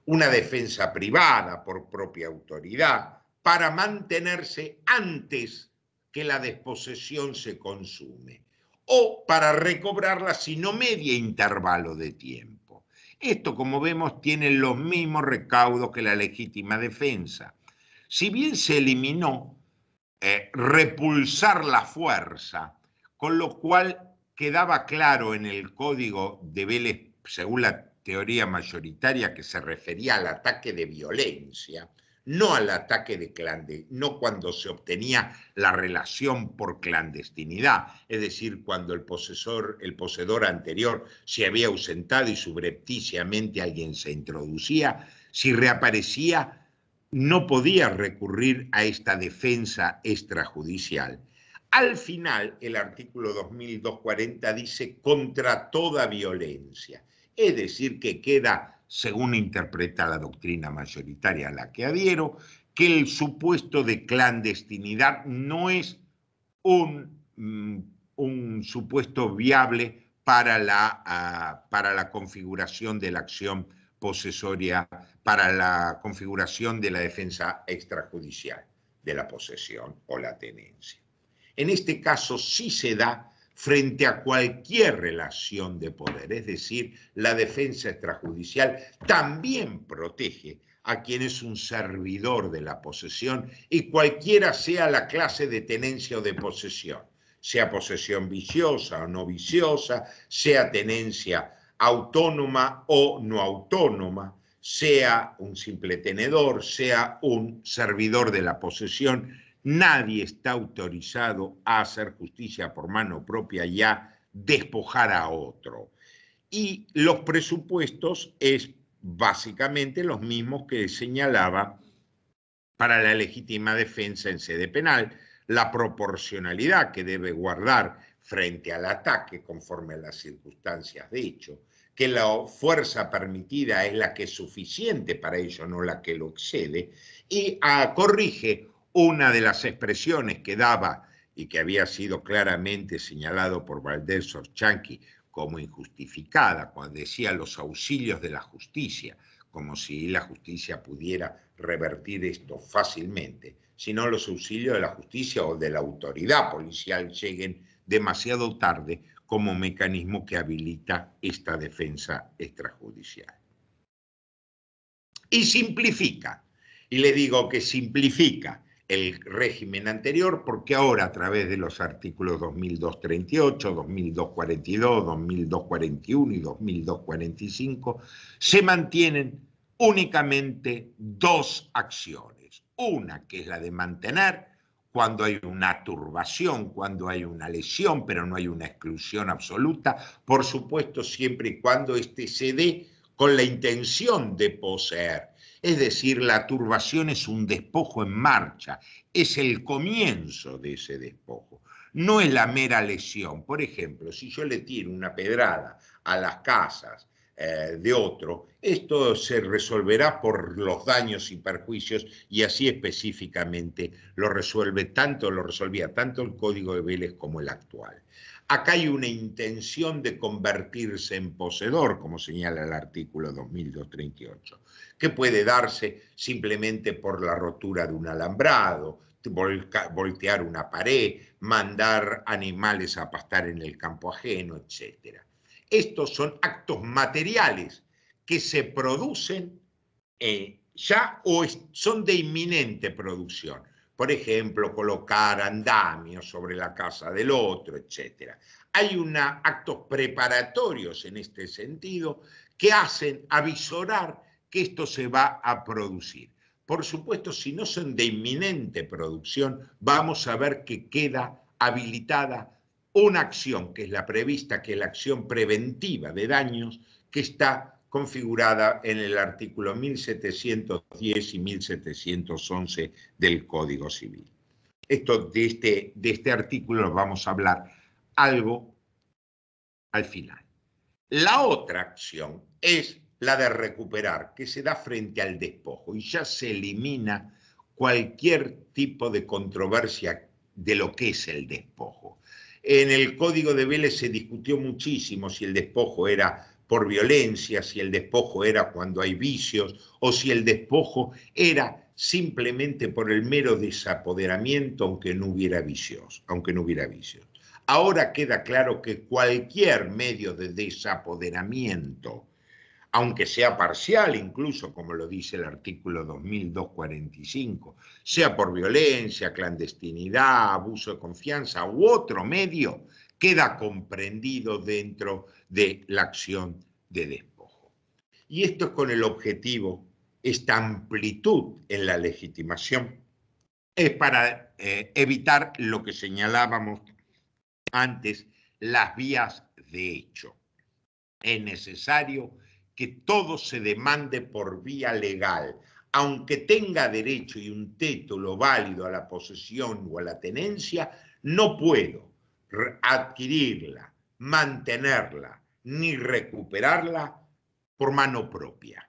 una defensa privada por propia autoridad, para mantenerse antes que la desposesión se consume o para recobrarla si no media intervalo de tiempo. Esto, como vemos, tiene los mismos recaudos que la legítima defensa. Si bien se eliminó eh, repulsar la fuerza, con lo cual quedaba claro en el código de Vélez, según la teoría mayoritaria que se refería al ataque de violencia, no al ataque de clandestinidad, no cuando se obtenía la relación por clandestinidad, es decir, cuando el el poseedor anterior se había ausentado y subrepticiamente alguien se introducía, si reaparecía, no podía recurrir a esta defensa extrajudicial. Al final, el artículo 2240 dice contra toda violencia, es decir, que queda, según interpreta la doctrina mayoritaria a la que adhiero, que el supuesto de clandestinidad no es un, mm, supuesto viable para la, ah, para la configuración de la acción posesoria, para la configuración de la defensa extrajudicial de la posesión o la tenencia. En este caso sí se da frente a cualquier relación de poder, es decir, la defensa extrajudicial también protege a quien es un servidor de la posesión y cualquiera sea la clase de tenencia o de posesión, sea posesión viciosa o no viciosa, sea tenencia autónoma o no autónoma, sea un simple tenedor, sea un servidor de la posesión, Nadie está autorizado a hacer justicia por mano propia y a despojar a otro. Y los presupuestos es básicamente los mismos que señalaba para la legítima defensa en sede penal, la proporcionalidad que debe guardar frente al ataque conforme a las circunstancias de hecho, que la fuerza permitida es la que es suficiente para ello, no la que lo excede, y corrige una de las expresiones que daba y que había sido claramente señalado por Valdés Sorchanqui como injustificada, cuando decía los auxilios de la justicia, como si la justicia pudiera revertir esto fácilmente, sino los auxilios de la justicia o de la autoridad policial lleguen demasiado tarde como mecanismo que habilita esta defensa extrajudicial. Y simplifica, y le digo que simplifica, el régimen anterior, porque ahora a través de los artículos 2238, 2242, 2241 y 2245 se mantienen únicamente dos acciones. Una que es la de mantener cuando hay una turbación, cuando hay una lesión, pero no hay una exclusión absoluta, por supuesto siempre y cuando éste se dé con la intención de poseer es decir, la turbación es un despojo en marcha, es el comienzo de ese despojo. No es la mera lesión. Por ejemplo, si yo le tiro una pedrada a las casas eh, de otro, esto se resolverá por los daños y perjuicios y así específicamente lo resuelve tanto, lo resolvía tanto el Código de Vélez como el actual acá hay una intención de convertirse en poseedor, como señala el artículo 2238, que puede darse simplemente por la rotura de un alambrado, voltear una pared, mandar animales a pastar en el campo ajeno, etc. Estos son actos materiales que se producen eh, ya o son de inminente producción. Por ejemplo, colocar andamios sobre la casa del otro, etc. Hay una, actos preparatorios en este sentido que hacen avisorar que esto se va a producir. Por supuesto, si no son de inminente producción, vamos a ver que queda habilitada una acción, que es la prevista, que es la acción preventiva de daños, que está configurada en el artículo 1710 y 1711 del Código Civil. Esto, de, este, de este artículo vamos a hablar algo al final. La otra acción es la de recuperar, que se da frente al despojo y ya se elimina cualquier tipo de controversia de lo que es el despojo. En el Código de Vélez se discutió muchísimo si el despojo era por violencia, si el despojo era cuando hay vicios o si el despojo era simplemente por el mero desapoderamiento aunque no hubiera vicios, aunque no hubiera vicios. Ahora queda claro que cualquier medio de desapoderamiento, aunque sea parcial incluso, como lo dice el artículo 2245, sea por violencia, clandestinidad, abuso de confianza u otro medio, queda comprendido dentro de la acción de despojo. Y esto es con el objetivo, esta amplitud en la legitimación, es para eh, evitar lo que señalábamos antes, las vías de hecho. Es necesario que todo se demande por vía legal, aunque tenga derecho y un título válido a la posesión o a la tenencia, no puedo adquirirla, mantenerla, ni recuperarla por mano propia.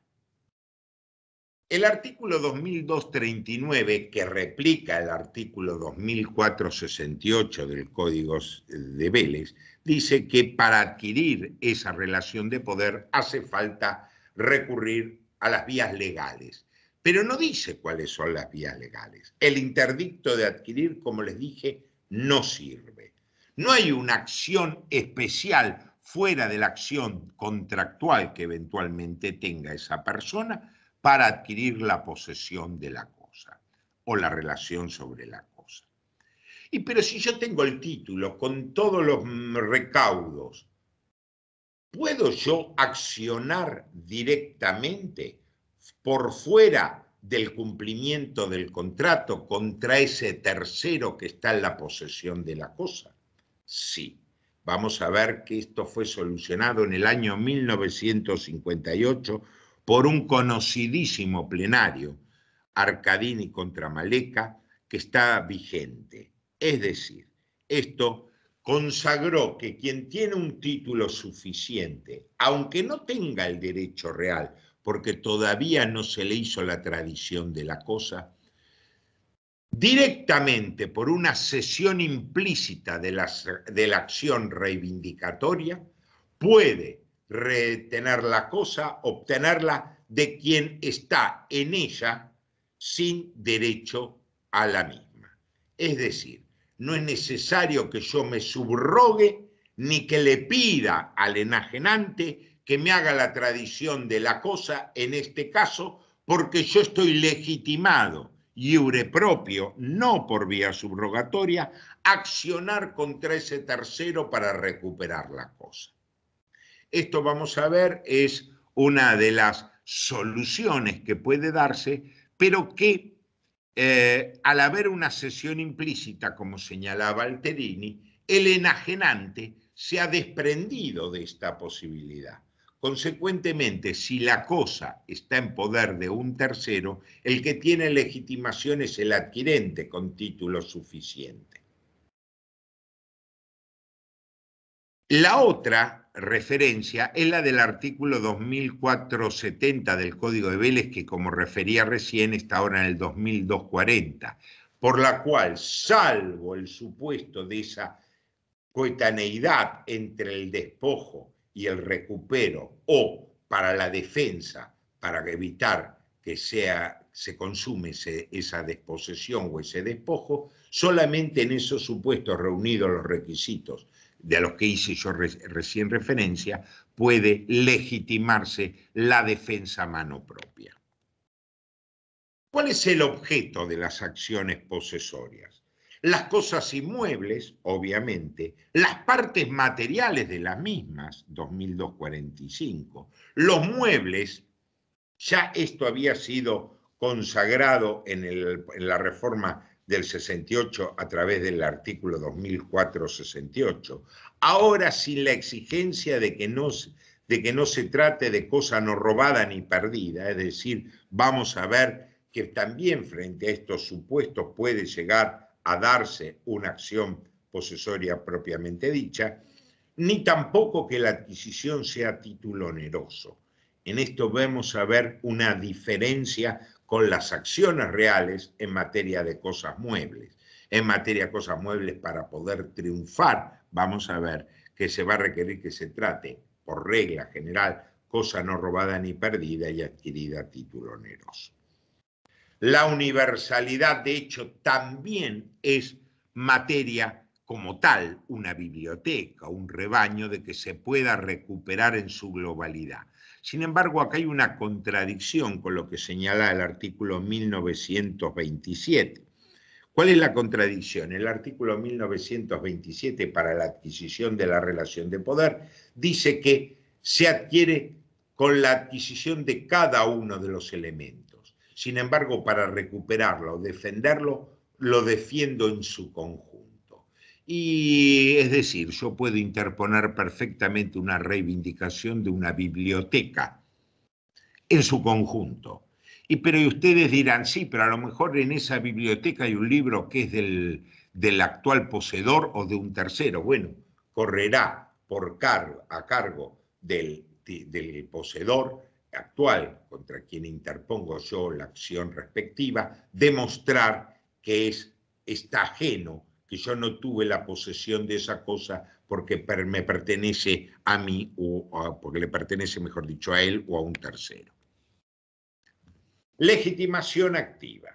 El artículo 2239, que replica el artículo 2468 del Código de Vélez, dice que para adquirir esa relación de poder hace falta recurrir a las vías legales. Pero no dice cuáles son las vías legales. El interdicto de adquirir, como les dije, no sirve. No hay una acción especial fuera de la acción contractual que eventualmente tenga esa persona para adquirir la posesión de la cosa o la relación sobre la cosa. Y pero si yo tengo el título con todos los recaudos, ¿puedo yo accionar directamente por fuera del cumplimiento del contrato contra ese tercero que está en la posesión de la cosa? Sí. Vamos a ver que esto fue solucionado en el año 1958 por un conocidísimo plenario, Arcadini contra Maleca, que está vigente. Es decir, esto consagró que quien tiene un título suficiente, aunque no tenga el derecho real, porque todavía no se le hizo la tradición de la cosa, directamente por una sesión implícita de la, de la acción reivindicatoria, puede retener la cosa, obtenerla de quien está en ella sin derecho a la misma. Es decir, no es necesario que yo me subrogue ni que le pida al enajenante que me haga la tradición de la cosa, en este caso, porque yo estoy legitimado ure propio, no por vía subrogatoria, accionar contra ese tercero para recuperar la cosa. Esto vamos a ver es una de las soluciones que puede darse, pero que eh, al haber una cesión implícita, como señalaba Alterini, el enajenante se ha desprendido de esta posibilidad. Consecuentemente, si la cosa está en poder de un tercero, el que tiene legitimación es el adquirente con título suficiente. La otra referencia es la del artículo 2470 del Código de Vélez, que como refería recién está ahora en el 2240, por la cual, salvo el supuesto de esa coetaneidad entre el despojo y el recupero o para la defensa, para evitar que sea, se consume esa desposesión o ese despojo, solamente en esos supuestos reunidos los requisitos de los que hice yo recién referencia, puede legitimarse la defensa a mano propia. ¿Cuál es el objeto de las acciones posesorias? las cosas inmuebles, obviamente, las partes materiales de las mismas, 2245, los muebles, ya esto había sido consagrado en, la reforma del 68 a través del artículo 2.468, ahora sin la exigencia de que, no, de que no se trate de cosa no robada ni perdida, es decir, vamos a ver que también frente a estos supuestos puede llegar a darse una acción posesoria propiamente dicha, ni tampoco que la adquisición sea título oneroso. En esto vemos a ver una diferencia con las acciones reales en materia de cosas muebles. En materia de cosas muebles, para poder triunfar, vamos a ver que se va a requerir que se trate, por regla general, cosa no robada ni perdida y adquirida a título oneroso. La universalidad, de hecho, también es materia como tal, una biblioteca, un rebaño de que se pueda recuperar en su globalidad. Sin embargo, acá hay una contradicción con lo que señala el artículo 1927. ¿Cuál es la contradicción? El artículo 1927 para la adquisición de la relación de poder dice que se adquiere con la adquisición de cada uno de los elementos. Sin embargo, para recuperarlo, defenderlo, lo defiendo en su conjunto. Y es decir, yo puedo interponer perfectamente una reivindicación de una biblioteca en su conjunto. Y pero ustedes dirán, sí, pero a lo mejor en esa biblioteca hay un libro que es del, actual poseedor o de un tercero. Bueno, correrá por cargo, a cargo del, del poseedor actual contra quien interpongo yo la acción respectiva, demostrar que es, está ajeno, que yo no tuve la posesión de esa cosa porque me pertenece a mí o porque le pertenece, mejor dicho, a él o a un tercero. Legitimación activa.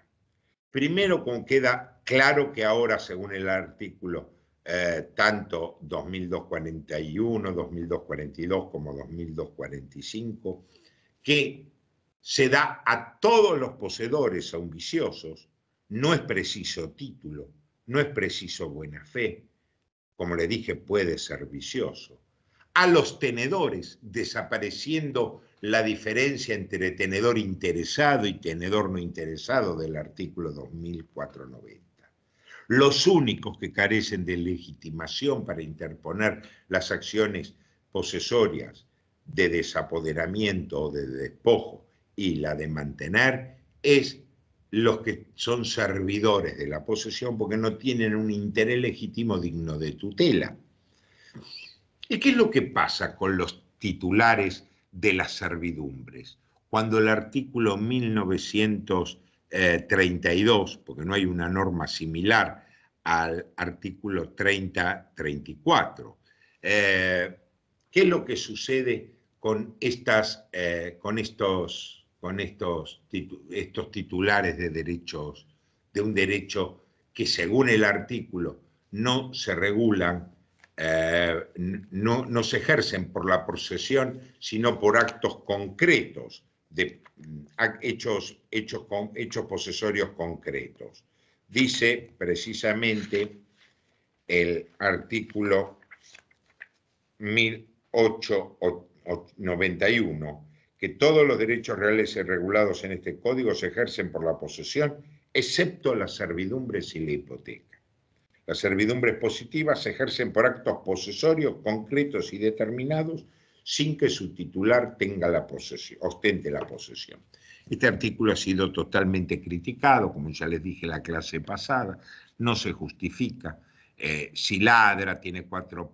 Primero, como queda claro que ahora, según el artículo eh, tanto 2241, 2242 como 2245, que se da a todos los poseedores, aun viciosos, no es preciso título, no es preciso buena fe, como le dije, puede ser vicioso. A los tenedores, desapareciendo la diferencia entre tenedor interesado y tenedor no interesado del artículo 2490. Los únicos que carecen de legitimación para interponer las acciones posesorias de desapoderamiento o de despojo y la de mantener es los que son servidores de la posesión porque no tienen un interés legítimo digno de tutela. ¿Y qué es lo que pasa con los titulares de las servidumbres? Cuando el artículo 1932, porque no hay una norma similar al artículo 3034, 34 eh, qué es lo que sucede con, estas, eh, con, estos, con estos, estos titulares de derechos, de un derecho que según el artículo no se regulan, eh, no, no, se ejercen por la procesión, sino por actos concretos, de, hechos, hechos, con, hechos posesorios concretos. Dice precisamente el artículo 1000. 8.91, que todos los derechos reales y regulados en este código se ejercen por la posesión, excepto las servidumbres y la hipoteca. Las servidumbres positivas se ejercen por actos posesorios concretos y determinados sin que su titular tenga la posesión, ostente la posesión. Este artículo ha sido totalmente criticado, como ya les dije la clase pasada, no se justifica eh, si ladra, tiene cuatro,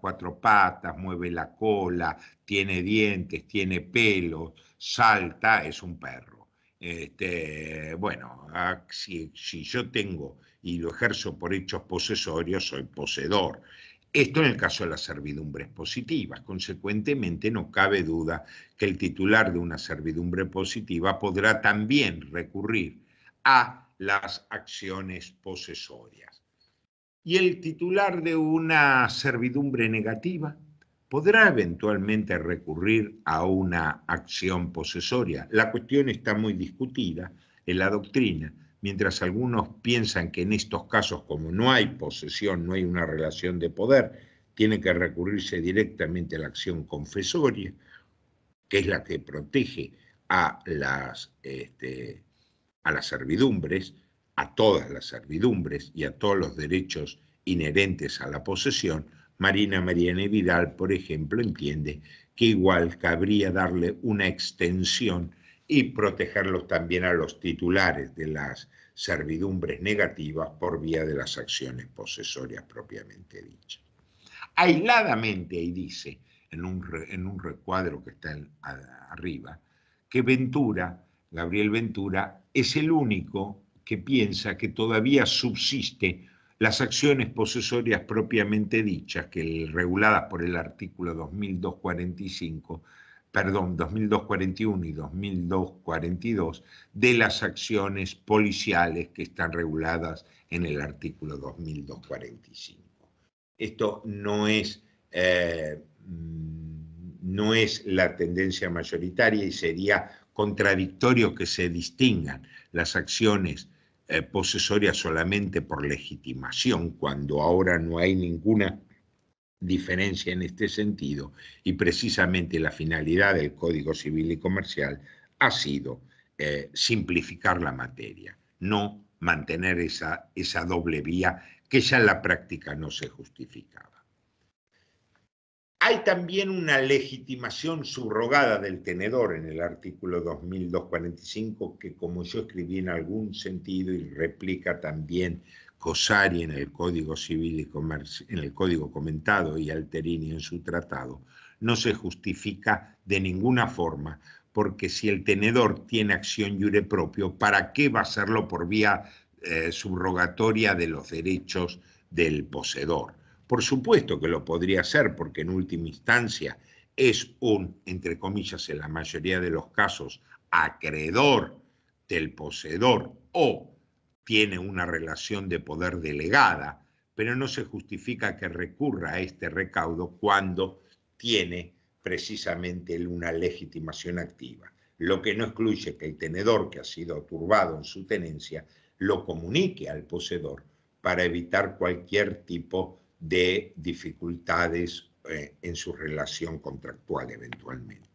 cuatro patas, mueve la cola, tiene dientes, tiene pelo, salta, es un perro. Este, bueno, si, si yo tengo y lo ejerzo por hechos posesorios, soy poseedor. Esto en el caso de las servidumbres positivas. Consecuentemente, no cabe duda que el titular de una servidumbre positiva podrá también recurrir a las acciones posesorias y el titular de una servidumbre negativa podrá eventualmente recurrir a una acción posesoria. La cuestión está muy discutida en la doctrina, mientras algunos piensan que en estos casos, como no hay posesión, no hay una relación de poder, tiene que recurrirse directamente a la acción confesoria, que es la que protege a las, este, a las servidumbres, a todas las servidumbres y a todos los derechos inherentes a la posesión, Marina Mariana Vidal, por ejemplo, entiende que igual cabría darle una extensión y protegerlos también a los titulares de las servidumbres negativas por vía de las acciones posesorias propiamente dichas. Aisladamente, ahí dice, en un, recuadro que está arriba, que Ventura, Gabriel Ventura, es el único que piensa que todavía subsiste las acciones posesorias propiamente dichas, que reguladas por el artículo perdón, 2241 y 2242, de las acciones policiales que están reguladas en el artículo 2245. Esto no es, eh, mm, no es la tendencia mayoritaria y sería contradictorio que se distingan las acciones eh, posesoria solamente por legitimación, cuando ahora no hay ninguna diferencia en este sentido, y precisamente la finalidad del Código Civil y Comercial ha sido eh, simplificar la materia, no mantener esa, esa doble vía que ya en la práctica no se justifica hay también una legitimación subrogada del tenedor en el artículo 2245 que, como yo escribí en algún sentido y replica también Cosari en el Código Civil y Comercio, en el Código Comentado y Alterini en su tratado, no se justifica de ninguna forma, porque si el tenedor tiene acción jure propio, ¿para qué va a hacerlo por vía eh, subrogatoria de los derechos del poseedor? Por supuesto que lo podría hacer, porque en última instancia es un, entre comillas, en la mayoría de los casos, acreedor del poseedor o tiene una relación de poder delegada, pero no se justifica que recurra a este recaudo cuando tiene precisamente una legitimación activa, lo que no excluye que el tenedor que ha sido turbado en su tenencia lo comunique al poseedor para evitar cualquier tipo de de dificultades eh, en su relación contractual eventualmente.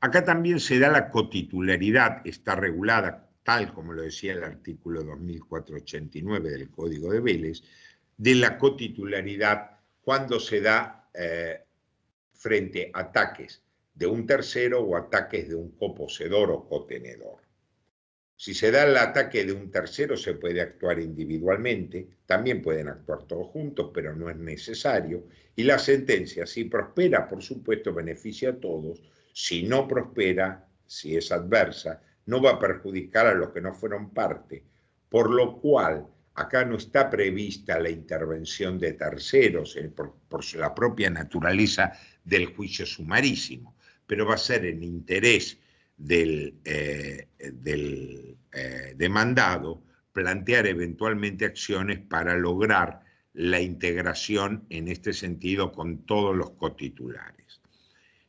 Acá también se da la cotitularidad, está regulada, tal como lo decía el artículo 2489 del Código de Vélez, de la cotitularidad cuando se da eh, frente a ataques de un tercero o ataques de un coposedor o cotenedor. Si se da el ataque de un tercero, se puede actuar individualmente, también pueden actuar todos juntos, pero no es necesario. Y la sentencia, si prospera, por supuesto, beneficia a todos. Si no prospera, si es adversa, no va a perjudicar a los que no fueron parte. Por lo cual, acá no está prevista la intervención de terceros eh, por, por la propia naturaleza del juicio sumarísimo, pero va a ser en interés del, eh, del eh, demandado plantear eventualmente acciones para lograr la integración en este sentido con todos los cotitulares.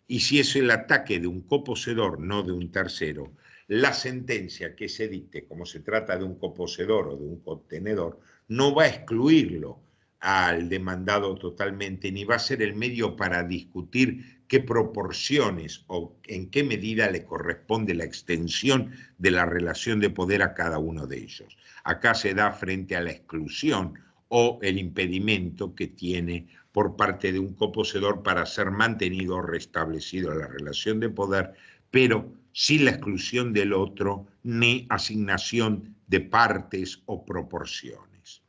Y si es el ataque de un coposedor, no de un tercero, la sentencia que se dicte, como se trata de un coposedor o de un contenedor, no va a excluirlo al demandado totalmente, ni va a ser el medio para discutir qué proporciones o en qué medida le corresponde la extensión de la relación de poder a cada uno de ellos. Acá se da frente a la exclusión o el impedimento que tiene por parte de un coposedor para ser mantenido o restablecido la relación de poder, pero sin la exclusión del otro ni asignación de partes o proporciones.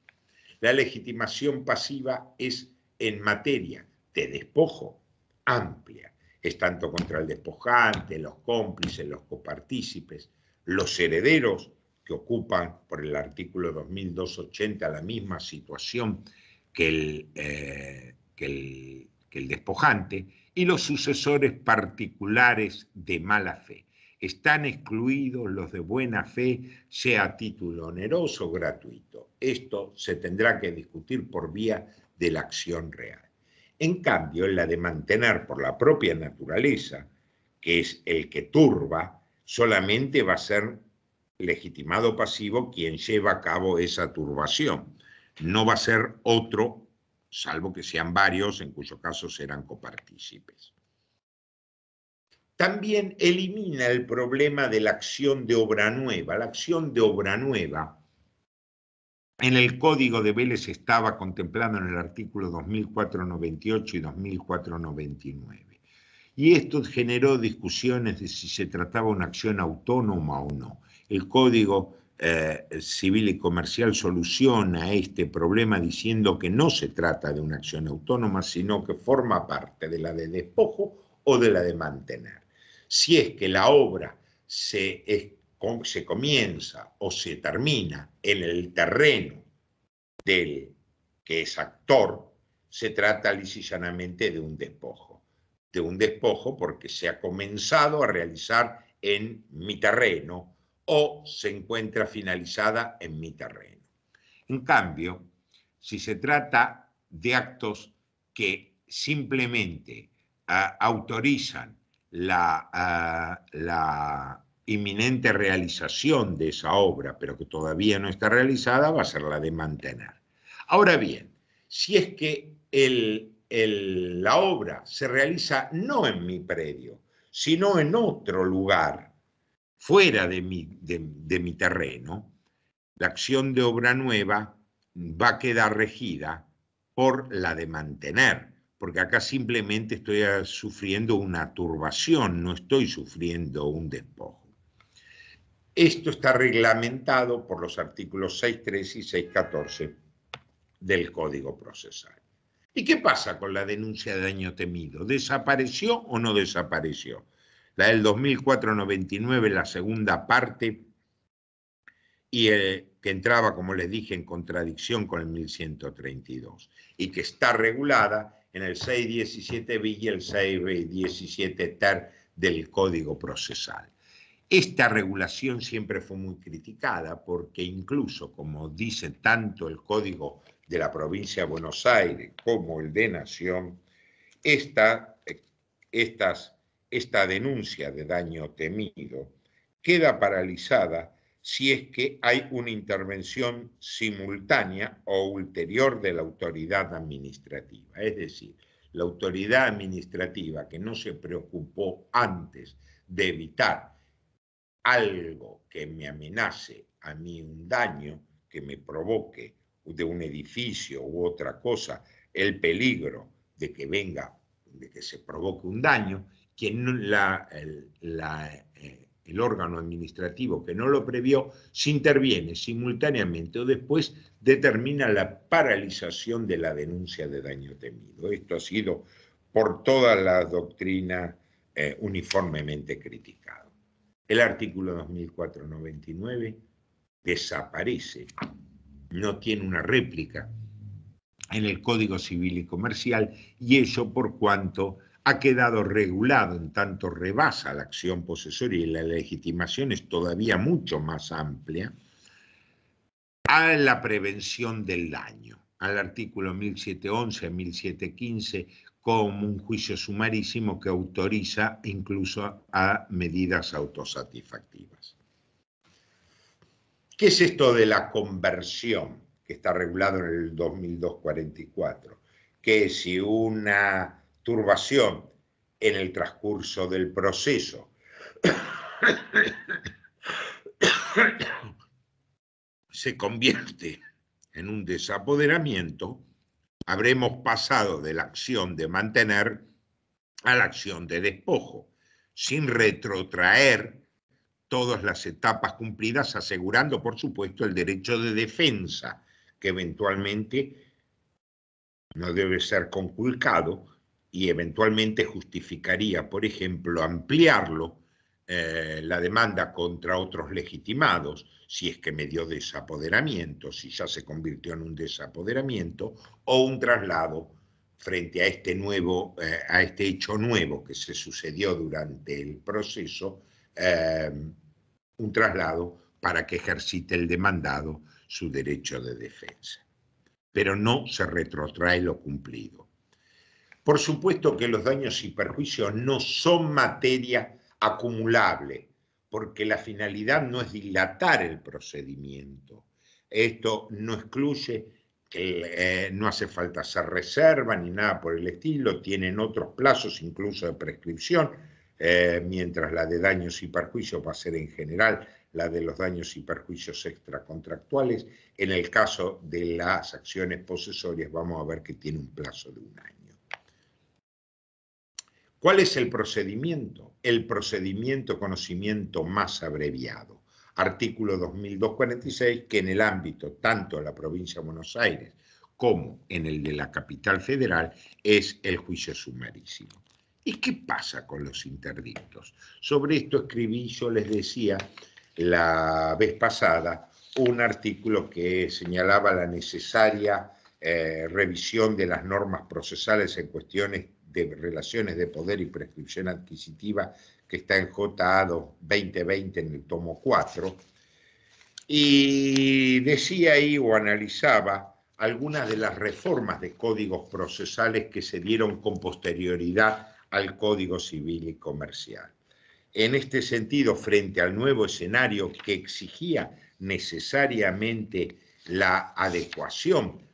La legitimación pasiva es en materia de despojo amplia. Es tanto contra el despojante, los cómplices, los copartícipes, los herederos que ocupan por el artículo 2280 la misma situación que el, eh, el, despojante, y los sucesores particulares de mala fe. Están excluidos los de buena fe, sea a título oneroso o gratuito. Esto se tendrá que discutir por vía de la acción real. En cambio, la de mantener por la propia naturaleza, que es el que turba, solamente va a ser legitimado pasivo quien lleva a cabo esa turbación. No va a ser otro, salvo que sean varios, en cuyo caso serán copartícipes. También elimina el problema de la acción de obra nueva. La acción de obra nueva en el Código de Vélez estaba contemplado en el artículo 2498 y 2499. Y esto generó discusiones de si se trataba una acción autónoma o no. El Código eh, Civil y Comercial soluciona este problema diciendo que no se trata de una acción autónoma, sino que forma parte de la de despojo o de la de mantener. Si es que la obra se se comienza o se termina en el terreno del que es actor, se trata lisa de un despojo. De un despojo porque se ha comenzado a realizar en mi terreno o se encuentra finalizada en mi terreno. En cambio, si se trata de actos que simplemente eh, autorizan la, eh, la inminente realización de esa obra, pero que todavía no está realizada, va a ser la de mantener. Ahora bien, si es que la obra se realiza no en mi predio, sino en otro lugar, fuera de mi terreno, la acción de obra nueva va a quedar regida por la de mantener, porque acá simplemente estoy ah, sufriendo una turbación, no estoy sufriendo un despojo. Esto está reglamentado por los artículos 6.3 y 6.14 del Código Procesal. ¿Y qué pasa con la denuncia de daño temido? ¿Desapareció o no desapareció? La del 2004-99, la segunda parte, y el, eh, que entraba, como les dije, en contradicción con el 1132, y que está regulada en el 617 b y el 617 ter del Código Procesal. Esta regulación siempre fue muy criticada porque incluso, como dice tanto el Código de la Provincia de Buenos Aires como el de Nación, esta, estas, esta denuncia de daño temido queda paralizada si es que hay una intervención simultánea o ulterior de la autoridad administrativa. Es decir, la autoridad administrativa que no se preocupó antes de evitar algo que me amenace a mí un daño, que me provoque de un edificio u otra cosa, el peligro de que venga, de que se provoque un daño, que eh, el, órgano administrativo que no lo previó se interviene simultáneamente o después determina la paralización de la denuncia de daño temido. Esto ha sido por toda la doctrina eh, uniformemente criticado. El artículo 2499 desaparece, no tiene una réplica en el Código Civil y Comercial y eso por cuanto ha quedado regulado en tanto rebasa la acción posesoria y la legitimación es todavía mucho más amplia a la prevención del daño al artículo 1711 a 1715 como un juicio sumarísimo que autoriza incluso a medidas autosatisfactivas. ¿Qué es esto de la conversión que está regulado en el 2244? Que si una turbación en el transcurso del proceso se convierte en un desapoderamiento, habremos pasado de la acción de mantener a la acción de despojo, sin retrotraer todas las etapas cumplidas, asegurando, por supuesto, el derecho de defensa, que eventualmente no debe ser conculcado y eventualmente justificaría, por ejemplo, ampliarlo eh, la demanda contra otros legitimados, si es que me dio desapoderamiento, si ya se convirtió en un desapoderamiento, o un traslado frente a este, nuevo, eh, a este hecho nuevo que se sucedió durante el proceso, eh, un traslado para que ejercite el demandado su derecho de defensa. Pero no se retrotrae lo cumplido. Por supuesto que los daños y perjuicios no son materia acumulable, porque la finalidad no es dilatar el procedimiento. Esto no excluye que eh, no hace falta hacer reserva ni nada por el estilo, tienen otros plazos incluso de prescripción, eh, mientras la de daños y perjuicios va a ser en general la de los daños y perjuicios extracontractuales. En el caso de las acciones posesorias vamos a ver que tiene un plazo de un año. ¿Cuál es el procedimiento? El procedimiento conocimiento más abreviado. Artículo 2246, que en el ámbito tanto de la provincia de Buenos Aires como en el de la capital federal es el juicio sumarísimo. ¿Y qué pasa con los interdictos? Sobre esto escribí, yo les decía la vez pasada, un artículo que señalaba la necesaria eh, revisión de las normas procesales en cuestiones de relaciones de poder y prescripción adquisitiva que está en JADO 2020 en el tomo 4, y decía ahí o analizaba algunas de las reformas de códigos procesales que se dieron con posterioridad al Código Civil y Comercial. En este sentido, frente al nuevo escenario que exigía necesariamente la adecuación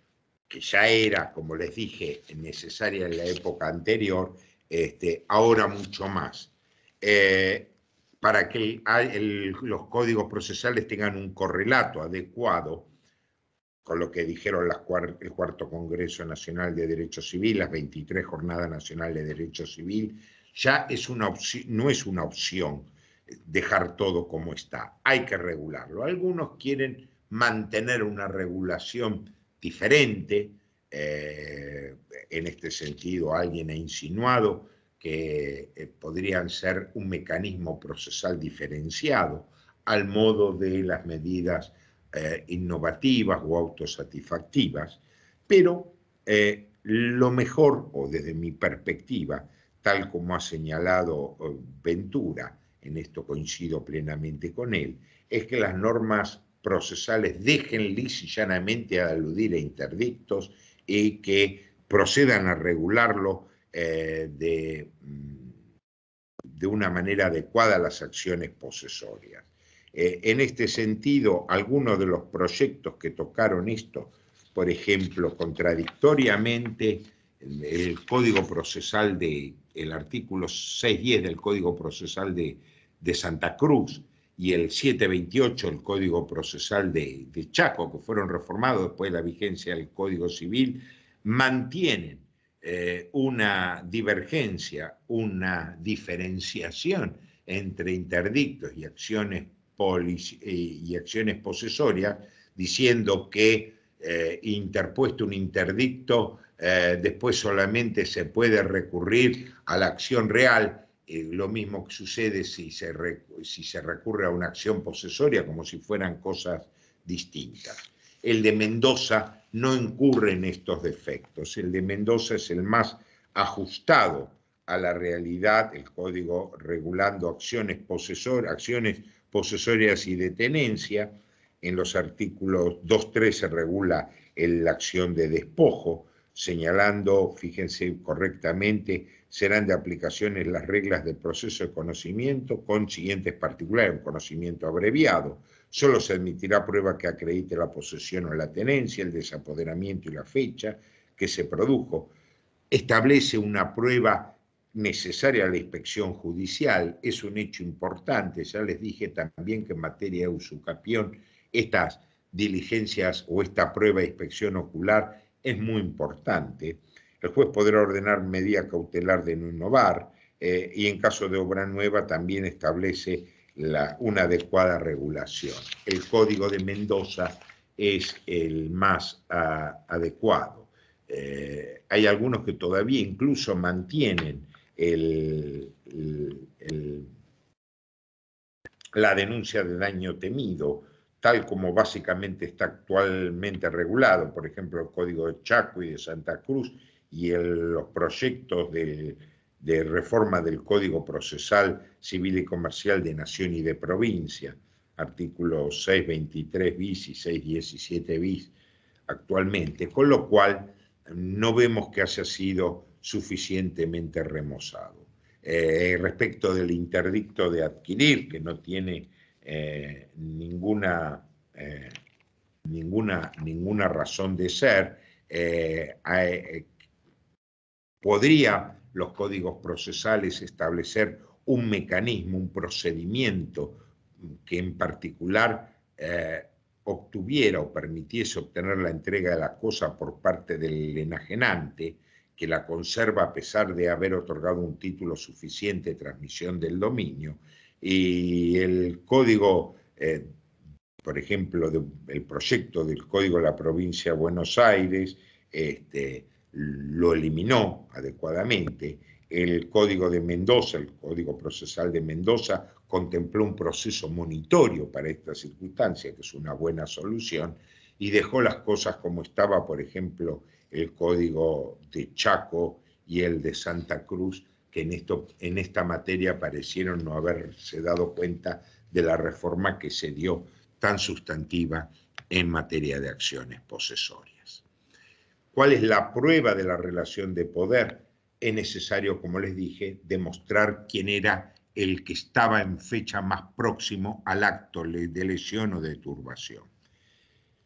que ya era, como les dije, necesaria en la época anterior, este, ahora mucho más, eh, para que los códigos procesales tengan un correlato adecuado con lo que dijeron las el Cuarto Congreso Nacional de Derecho Civil, las 23 Jornadas Nacionales de Derecho Civil, ya es una no es una opción dejar todo como está, hay que regularlo. Algunos quieren mantener una regulación diferente. Eh, en este sentido, alguien ha insinuado que eh, podrían ser un mecanismo procesal diferenciado al modo de las medidas eh, innovativas o autosatisfactivas, pero lo mejor, o desde mi perspectiva, tal como ha señalado Ventura, en esto coincido plenamente con él, es que las normas procesales dejen lisa y llanamente aludir a interdictos y que procedan a regularlo eh, de, mm, de, una manera adecuada a las acciones posesorias. Eh, en este sentido, algunos de los proyectos que tocaron esto, por ejemplo, contradictoriamente, el Código Procesal de, el artículo 610 del Código Procesal de, de Santa Cruz, y el 728, el Código Procesal de, Chaco, que fueron reformados después de la vigencia del Código Civil, mantienen eh, una divergencia, una diferenciación entre interdictos y acciones, eh, y acciones posesorias, diciendo que eh, interpuesto un interdicto, después solamente se puede recurrir a la acción real eh, lo mismo que sucede si se, recurre a una acción posesoria como si fueran cosas distintas. El de Mendoza no incurre en estos defectos. El de Mendoza es el más ajustado a la realidad, el código regulando acciones, acciones posesorias y de tenencia. En los artículos 2.3 se regula la acción de despojo señalando, fíjense correctamente, serán de aplicaciones las reglas del proceso de conocimiento con siguientes particulares, un conocimiento abreviado. Solo se admitirá prueba que acredite la posesión o la tenencia, el desapoderamiento y la fecha que se produjo. Establece una prueba necesaria a la inspección judicial. Es un hecho importante. Ya les dije también que en materia de usucapión, estas diligencias o esta prueba de inspección ocular es muy importante. El juez podrá ordenar medida cautelar de no innovar eh, y en caso de obra nueva también establece la, una adecuada regulación. El código de Mendoza es el más ah, adecuado. Eh, hay algunos que todavía incluso mantienen la denuncia de daño temido tal como básicamente está actualmente regulado, por ejemplo, el Código de Chaco y de Santa Cruz y los proyectos de, reforma del Código Procesal Civil y Comercial de Nación y de Provincia, artículos 623 bis y 617 bis actualmente, con lo cual no vemos que haya sido suficientemente remozado. Eh, respecto del interdicto de adquirir, que no tiene eh, ninguna, eh, ninguna, ninguna razón de ser, eh, podría los códigos procesales establecer un mecanismo, un procedimiento que en particular obtuviera o permitiese obtener la entrega de la cosa por parte del enajenante, que la conserva a pesar de haber otorgado un título suficiente de transmisión del dominio, y el código, eh, por ejemplo, el proyecto del código de la provincia de Buenos Aires este, lo eliminó adecuadamente. El código de Mendoza, el código procesal de Mendoza, contempló un proceso monitorio para esta circunstancia, que es una buena solución, y dejó las cosas como estaba, por ejemplo, el código de Chaco y el de Santa Cruz, que en, esto, en esta materia parecieron no haberse dado cuenta de la reforma que se dio tan sustantiva en materia de acciones posesorias. ¿Cuál es la prueba de la relación de poder? Es necesario, como les dije, demostrar quién era el que estaba en fecha más próximo al acto de lesión o de turbación.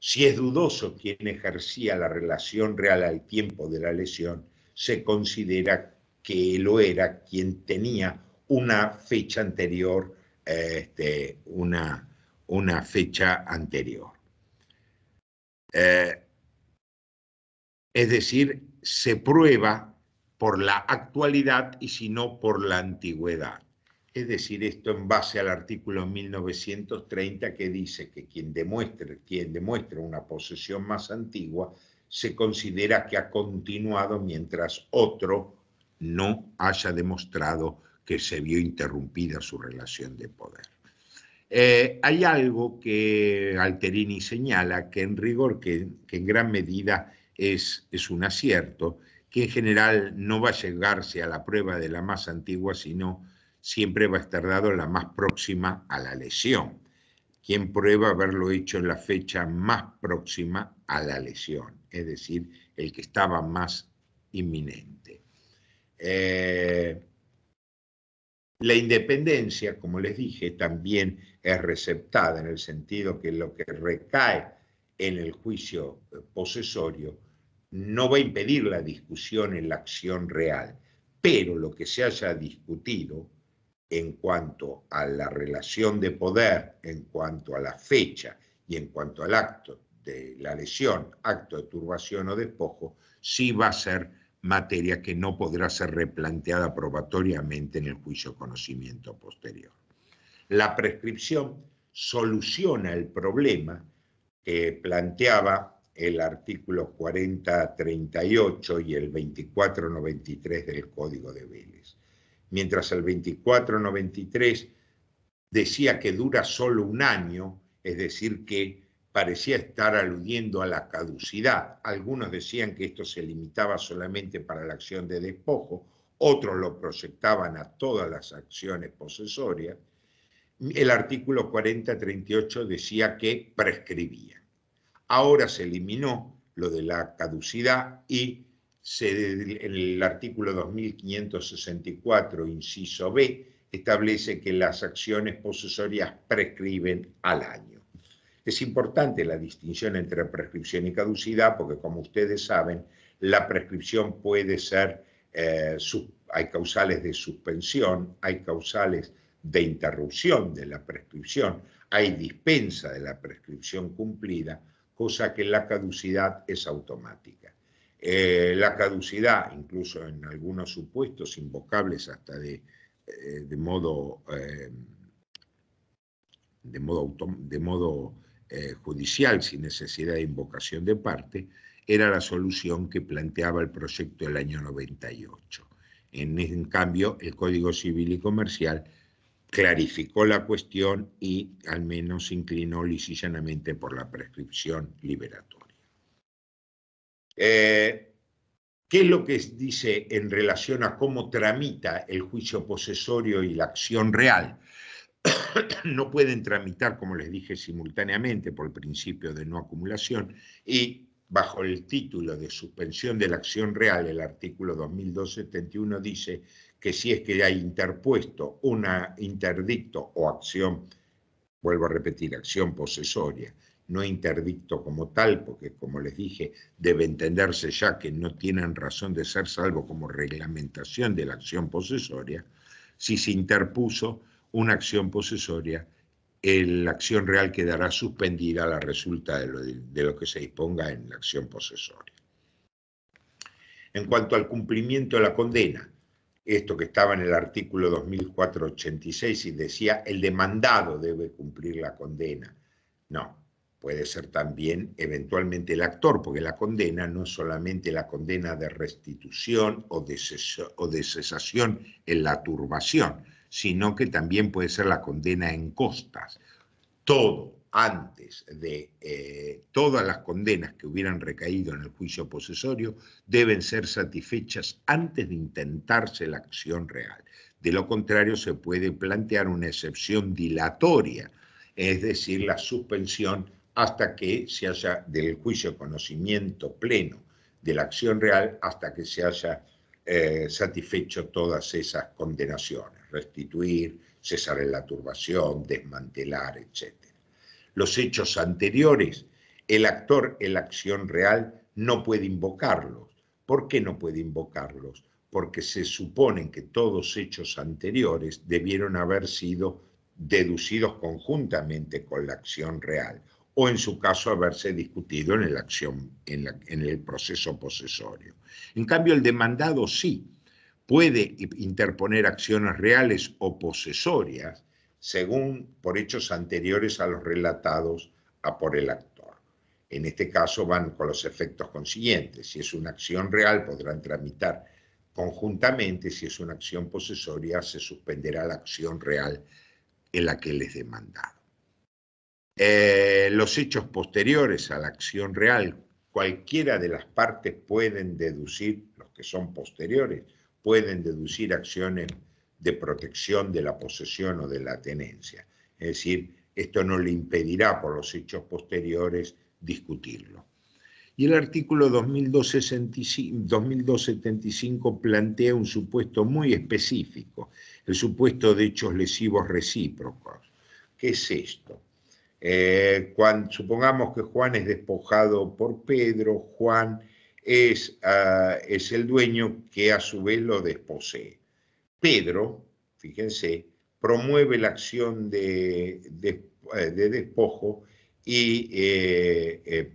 Si es dudoso quién ejercía la relación real al tiempo de la lesión, se considera que lo era quien tenía una fecha anterior, este, una, una, fecha anterior. Eh, es decir, se prueba por la actualidad y si no por la antigüedad. Es decir, esto en base al artículo 1930 que dice que quien demuestre, quien demuestra una posesión más antigua se considera que ha continuado mientras otro no haya demostrado que se vio interrumpida su relación de poder. Eh, hay algo que Alterini señala, que en rigor, que, que en gran medida es, es, un acierto, que en general no va a llegarse a la prueba de la más antigua, sino siempre va a estar dado la más próxima a la lesión. Quien prueba haberlo hecho en la fecha más próxima a la lesión, es decir, el que estaba más inminente. Eh, la independencia, como les dije, también es receptada en el sentido que lo que recae en el juicio eh, posesorio no va a impedir la discusión en la acción real, pero lo que se haya discutido en cuanto a la relación de poder, en cuanto a la fecha y en cuanto al acto de la lesión, acto de turbación o despojo, sí va a ser materia que no podrá ser replanteada probatoriamente en el juicio conocimiento posterior. La prescripción soluciona el problema que planteaba el artículo 4038 y el 2493 del Código de Vélez. Mientras el 2493 decía que dura solo un año, es decir, que parecía estar aludiendo a la caducidad. Algunos decían que esto se limitaba solamente para la acción de despojo, otros lo proyectaban a todas las acciones posesorias. El artículo 4038 decía que prescribía. Ahora se eliminó lo de la caducidad y se, el artículo 2564, inciso B, establece que las acciones posesorias prescriben al año. Es importante la distinción entre prescripción y caducidad porque, como ustedes saben, la prescripción puede ser, eh, hay causales de suspensión, hay causales de interrupción de la prescripción, hay dispensa de la prescripción cumplida, cosa que la caducidad es automática. Eh, la caducidad, incluso en algunos supuestos invocables hasta de, modo, eh, de modo, de modo eh, judicial sin necesidad de invocación de parte, era la solución que planteaba el proyecto del año 98. En, cambio, el Código Civil y Comercial clarificó la cuestión y al menos inclinó lisillanamente por la prescripción liberatoria. Eh, ¿Qué es lo que dice en relación a cómo tramita el juicio posesorio y la acción real? no pueden tramitar, como les dije, simultáneamente por el principio de no acumulación y bajo el título de suspensión de la acción real, el artículo 2271 dice que si es que ha interpuesto una interdicto o acción, vuelvo a repetir, acción posesoria, no interdicto como tal, porque como les dije, debe entenderse ya que no tienen razón de ser salvo como reglamentación de la acción posesoria, si se interpuso, una acción posesoria, la acción real quedará suspendida a la resulta de lo, de lo que se disponga en la acción posesoria. En cuanto al cumplimiento de la condena, esto que estaba en el artículo 2486 y decía el demandado debe cumplir la condena. No, puede ser también eventualmente el actor, porque la condena no es solamente la condena de restitución o de, cesación en la turbación, sino que también puede ser la condena en costas. Todo antes de eh, todas las condenas que hubieran recaído en el juicio posesorio deben ser satisfechas antes de intentarse la acción real. De lo contrario, se puede plantear una excepción dilatoria, es decir, la suspensión hasta que se haya del juicio conocimiento pleno de la acción real, hasta que se haya eh, satisfecho todas esas condenaciones restituir, cesar en la turbación, desmantelar, etc. Los hechos anteriores, el actor en la acción real no puede invocarlos. ¿Por qué no puede invocarlos? Porque se supone que todos hechos anteriores debieron haber sido deducidos conjuntamente con la acción real o en su caso haberse discutido en, el acción, en el proceso posesorio. En cambio, el demandado sí, puede interponer acciones reales o posesorias según por hechos anteriores a los relatados a por el actor. En este caso van con los efectos consiguientes. Si es una acción real podrán tramitar conjuntamente, si es una acción posesoria se suspenderá la acción real en la que les demandado. Eh, los hechos posteriores a la acción real, cualquiera de las partes pueden deducir, los que son posteriores, pueden deducir acciones de protección de la posesión o de la tenencia. Es decir, esto no le impedirá por los hechos posteriores discutirlo. Y el artículo 2275 plantea un supuesto muy específico, el supuesto de hechos lesivos recíprocos. ¿Qué es esto? Eh, supongamos que Juan es despojado por Pedro, Juan es, ah, es el dueño que a su vez lo desposee. Pedro, fíjense, promueve la acción de, eh, despojo y eh, eh,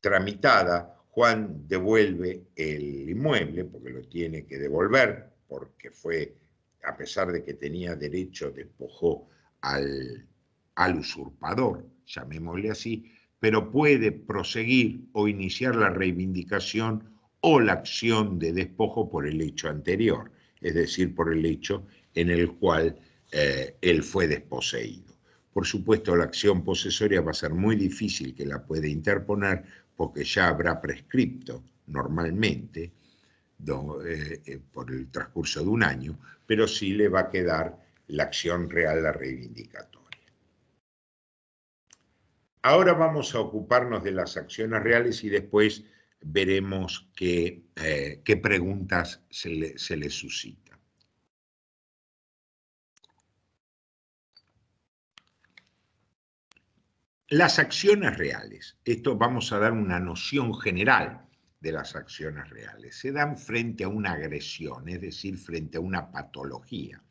tramitada, Juan devuelve el inmueble porque lo tiene que devolver, porque fue, a pesar de que tenía derecho, despojó al, al usurpador, llamémosle así, pero puede proseguir o iniciar la reivindicación o la acción de despojo por el hecho anterior, es decir, por el hecho en el cual eh, él fue desposeído. Por supuesto, la acción posesoria va a ser muy difícil que la puede interponer porque ya habrá prescripto normalmente eh, eh, por el transcurso de un año, pero sí le va a quedar la acción real, la reivindicatoria. Ahora vamos a ocuparnos de las acciones reales y después veremos qué, eh, preguntas se les se le suscitan. Las acciones reales, esto vamos a dar una noción general de las acciones reales, se dan frente a una agresión, es decir, frente a una patología.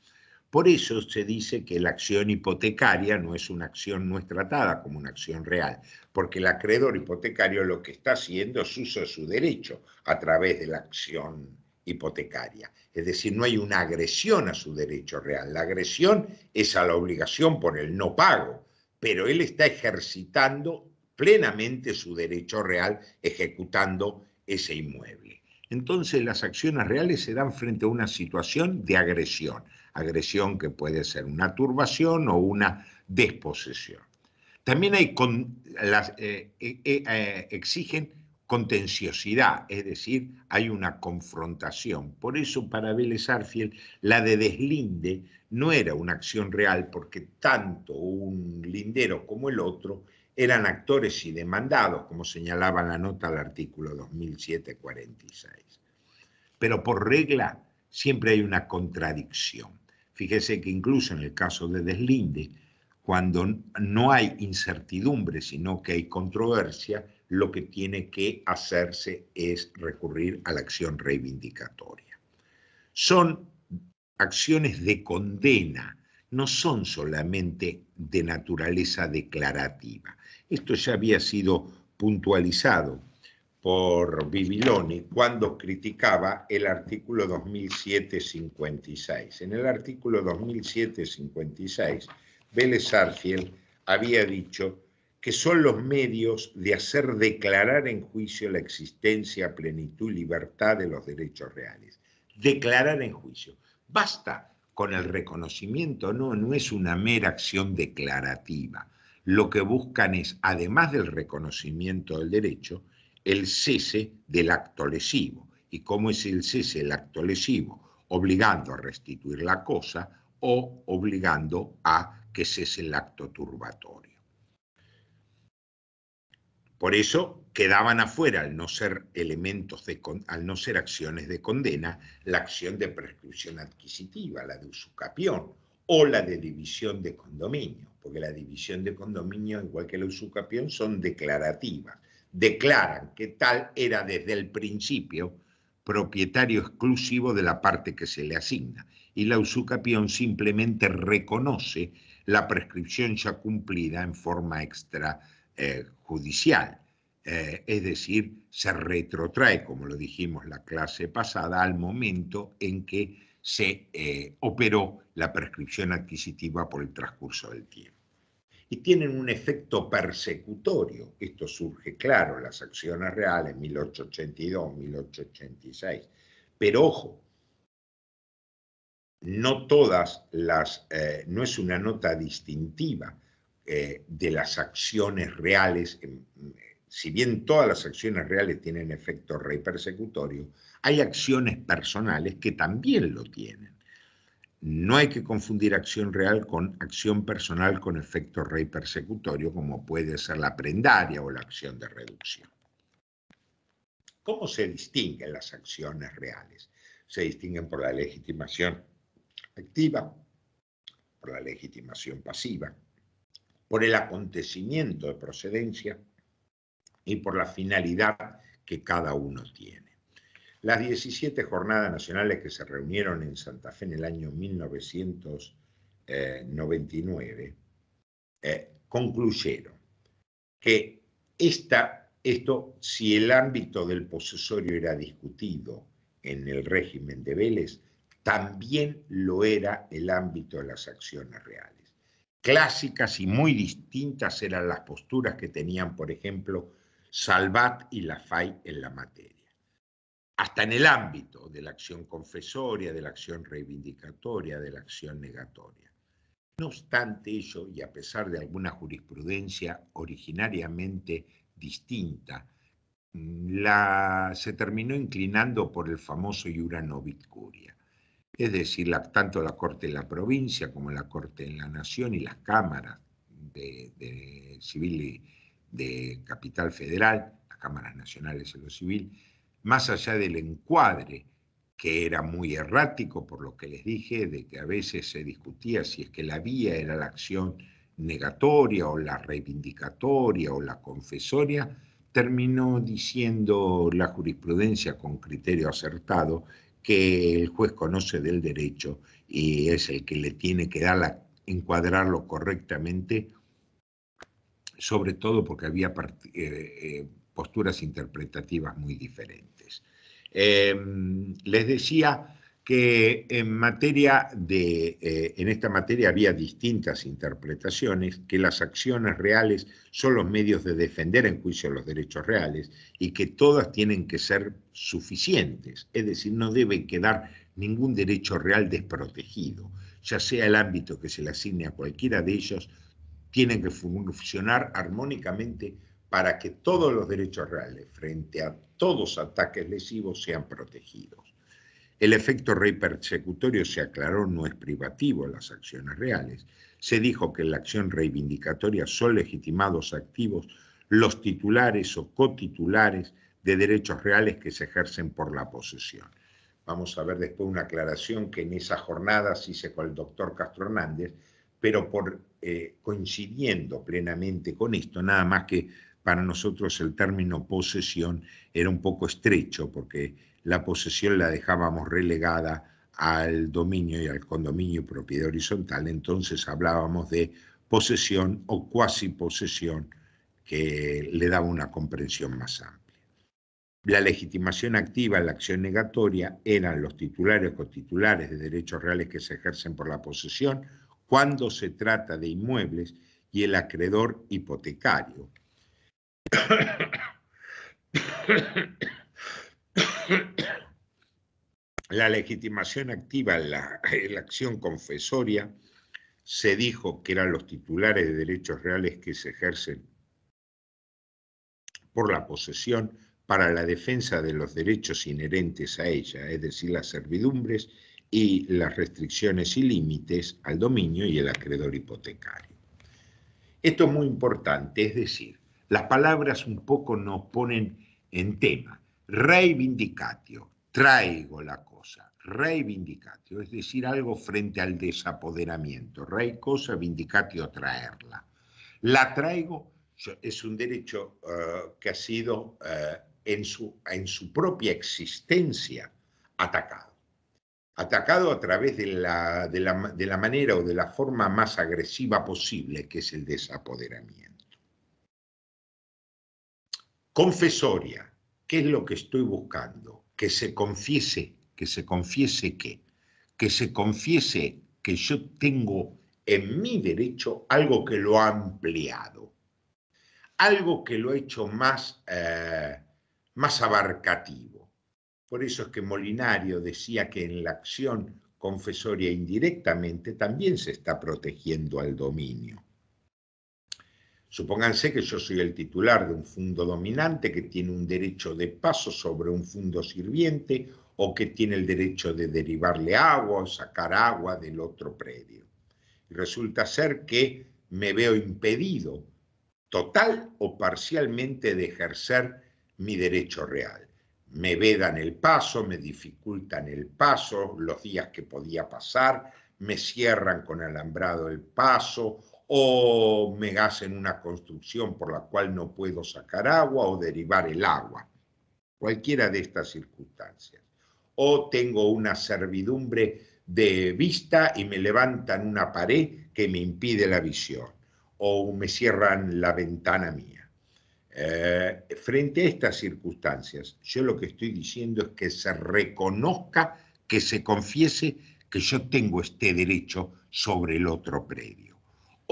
Por eso se dice que la acción hipotecaria no es una acción no es tratada como una acción real, porque el acreedor hipotecario lo que está haciendo es uso de su derecho a través de la acción hipotecaria. Es decir, no hay una agresión a su derecho real. La agresión es a la obligación por el no pago, pero él está ejercitando plenamente su derecho real ejecutando ese inmueble. Entonces las acciones reales se dan frente a una situación de agresión agresión que puede ser una turbación o una desposesión. También hay con, las, eh, eh, eh, exigen contenciosidad, es decir, hay una confrontación. Por eso para Vélez Arfiel la de deslinde no era una acción real porque tanto un lindero como el otro eran actores y demandados, como señalaba la nota al artículo 2746. Pero por regla siempre hay una contradicción. Fíjese que incluso en el caso de deslinde, cuando no hay incertidumbre, sino que hay controversia, lo que tiene que hacerse es recurrir a la acción reivindicatoria. Son acciones de condena, no son solamente de naturaleza declarativa. Esto ya había sido puntualizado por Bibiloni cuando criticaba el artículo 2007-56. En el artículo 2007-56, Vélez había dicho que son los medios de hacer declarar en juicio la existencia, plenitud, y libertad de los derechos reales. Declarar en juicio. Basta con el reconocimiento, no, no es una mera acción declarativa. Lo que buscan es, además del reconocimiento del derecho, el cese del acto lesivo. ¿Y cómo es el cese del acto lesivo? Obligando a restituir la cosa o obligando a que cese el acto turbatorio. Por eso quedaban afuera, al no ser elementos al no ser acciones de condena, la acción de prescripción adquisitiva, la de usucapión, o la de división de condominio, porque la división de condominio, igual que la usucapión, son declarativas declaran que tal era desde el principio propietario exclusivo de la parte que se le asigna. Y la usucapión simplemente reconoce la prescripción ya cumplida en forma extrajudicial. Eh, eh, es decir, se retrotrae, como lo dijimos la clase pasada, al momento en que se eh, operó la prescripción adquisitiva por el transcurso del tiempo y tienen un efecto persecutorio. Esto surge claro en las acciones reales 1882, 1886. Pero ojo, no todas las, eh, no es una nota distintiva eh, de las acciones reales. Mm, si bien todas las acciones reales tienen efecto rey persecutorio, hay acciones personales que también lo tienen. No hay que confundir acción real con acción personal con efecto rey persecutorio, como puede ser la prendaria o la acción de reducción. ¿Cómo se distinguen las acciones reales? Se distinguen por la legitimación activa, por la legitimación pasiva, por el acontecimiento de procedencia y por la finalidad que cada uno tiene. Las 17 jornadas nacionales que se reunieron en Santa Fe en el año 1999 eh, eh, concluyeron que esto, si el ámbito del posesorio era discutido en el régimen de Vélez, también lo era el ámbito de las acciones reales. Clásicas y muy distintas eran las posturas que tenían, por ejemplo, Salvat y Lafay en la materia hasta en el ámbito de la acción confesoria, de la acción reivindicatoria, de la acción negatoria. No obstante ello, y a pesar de alguna jurisprudencia originariamente distinta, mm, la, se terminó inclinando por el famoso Iura Curia. Es decir, tanto la Corte en la provincia como la Corte en la Nación y las cámaras de, civil y de Capital Federal, las cámaras nacionales en lo civil, más allá del encuadre, que era muy errático, por lo que les dije, de que a veces se discutía si es que la vía era la acción negatoria o la reivindicatoria o la confesoria, terminó diciendo la jurisprudencia con criterio acertado que el juez conoce del derecho y es el que le tiene que dar la, encuadrarlo correctamente, sobre todo porque había eh, eh, posturas interpretativas muy diferentes. Em, les decía que en, materia de, eh, en esta materia había distintas interpretaciones, que las acciones reales son los medios de defender en juicio los derechos reales y que todas tienen que ser suficientes, es decir, no debe quedar ningún derecho real desprotegido, ya sea el ámbito que se le asigne a cualquiera de ellos, tienen que funcionar armónicamente para que todos los derechos reales frente a todos ataques lesivos sean protegidos. El efecto rey persecutorio se aclaró no es privativo las acciones reales. Se dijo que en la acción reivindicatoria son legitimados activos los titulares o cotitulares de derechos reales que se ejercen por la posesión. Vamos a ver después una aclaración que en esa jornada se hizo con el doctor Castro Hernández, pero por, eh, coincidiendo plenamente con esto, nada más que para nosotros el término posesión era un poco estrecho porque la posesión la dejábamos relegada al dominio y al condominio propiedad horizontal, entonces hablábamos de posesión o cuasi posesión que le daba una comprensión más amplia. La legitimación activa, la acción negatoria, eran los titulares o cotitulares de derechos reales que se ejercen por la posesión cuando se trata de inmuebles y el acreedor hipotecario, la legitimación activa en la, la, acción confesoria, se dijo que eran los titulares de derechos reales que se ejercen por la posesión para la defensa de los derechos inherentes a ella, es decir, las servidumbres y las restricciones y límites al dominio y el acreedor hipotecario. Esto es muy importante, es decir, las palabras un poco nos ponen en tema. Reivindicatio, traigo la cosa. Reivindicatio, es decir, algo frente al desapoderamiento. Rey cosa, vindicatio, traerla. La traigo es un derecho eh, que ha sido eh, en, su, en su propia existencia atacado. Atacado a través de la, de la manera o de la forma más agresiva posible, que es el desapoderamiento confesoria. ¿Qué es lo que estoy buscando? Que se confiese, que se confiese qué? Que se confiese que yo tengo en mi derecho algo que lo ha ampliado, algo que lo ha hecho más, eh, más abarcativo. Por eso es que Molinario decía que en la acción confesoria indirectamente también se está protegiendo al dominio. Supónganse que yo soy el titular de un fondo dominante que tiene un derecho de paso sobre un fondo sirviente o que tiene el derecho de derivarle agua o sacar agua del otro predio. resulta ser que me veo impedido total o parcialmente de ejercer mi derecho real. Me vedan el paso, me dificultan el paso, los días que podía pasar, me cierran con alambrado el paso o me gasen una construcción por la cual no puedo sacar agua o derivar el agua, cualquiera de estas circunstancias. O tengo una servidumbre de vista y me levantan una pared que me impide la visión o me cierran la ventana mía. Eh, frente a estas circunstancias, yo lo que estoy diciendo es que se reconozca, que se confiese que yo tengo este derecho sobre el otro predio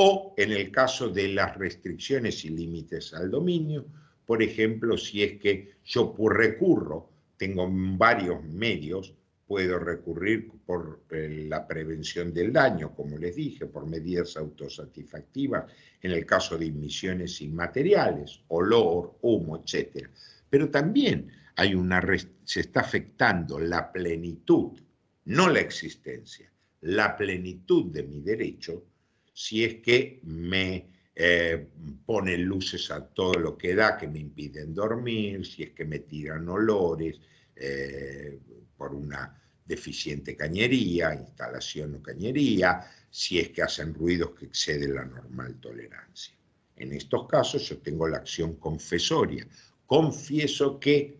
o en el caso de las restricciones y límites al dominio, por ejemplo, si es que yo recurro, tengo varios medios, puedo recurrir por eh, la prevención del daño, como les dije, por medidas autosatisfactivas, en el caso de inmisiones inmateriales, olor, humo, etc. Pero también hay una se está afectando la plenitud, no la existencia, la plenitud de mi derecho si es que me eh, ponen luces a todo lo que da, que me impiden dormir, si es que me tiran olores eh, por una deficiente cañería, instalación o cañería, si es que hacen ruidos que exceden la normal tolerancia. En estos casos yo tengo la acción confesoria. Confieso que,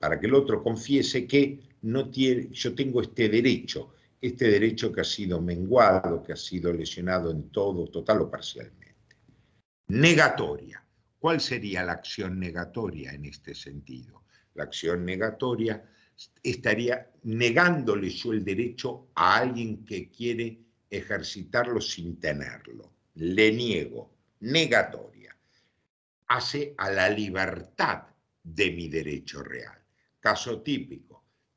para que el otro confiese que no tiene, yo tengo este derecho este derecho que ha sido menguado, que ha sido lesionado en todo, total o parcialmente. Negatoria. ¿Cuál sería la acción negatoria en este sentido? La acción negatoria estaría negándole yo el derecho a alguien que quiere ejercitarlo sin tenerlo. Le niego, negatoria. Hace a la libertad de mi derecho real. Caso típico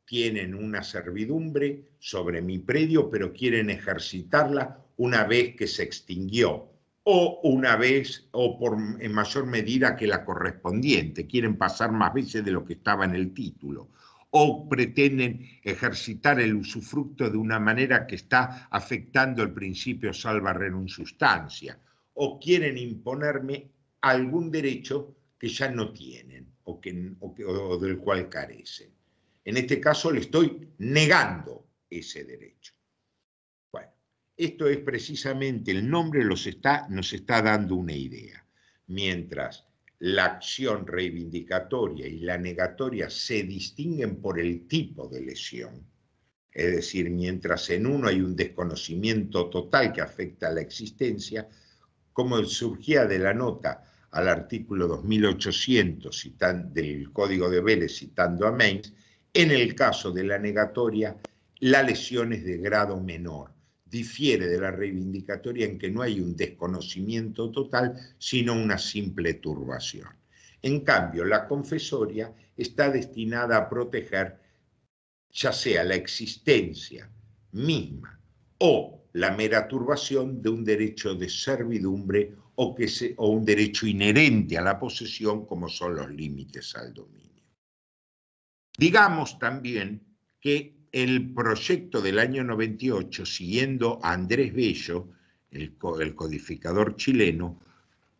tienen una servidumbre sobre mi predio, pero quieren ejercitarla una vez que se extinguió o una vez o por en mayor medida que la correspondiente, quieren pasar más veces de lo que estaba en el título o pretenden ejercitar el usufructo de una manera que está afectando el principio salva renun sustancia o quieren imponerme algún derecho que ya no tienen o, que, o del cual carecen. En este caso le estoy negando ese derecho. Bueno, esto es precisamente, el nombre nos está dando una idea. Mientras la acción reivindicatoria y la negatoria se distinguen por el tipo de lesión. Es decir, mientras en uno hay un desconocimiento total que afecta a la existencia, como surgía de la nota al artículo 2800 del Código de Vélez citando a Mainz, en el caso de la negatoria, la lesión es de grado menor. Difiere de la reivindicatoria en que no hay un desconocimiento total, sino una simple turbación. En cambio, la confesoria está destinada a proteger ya sea la existencia misma o la mera turbación de un derecho de servidumbre o, o un derecho inherente a la posesión como son los límites al dominio. Digamos también que el proyecto del año 98, siguiendo a Andrés Bello, el, codificador chileno,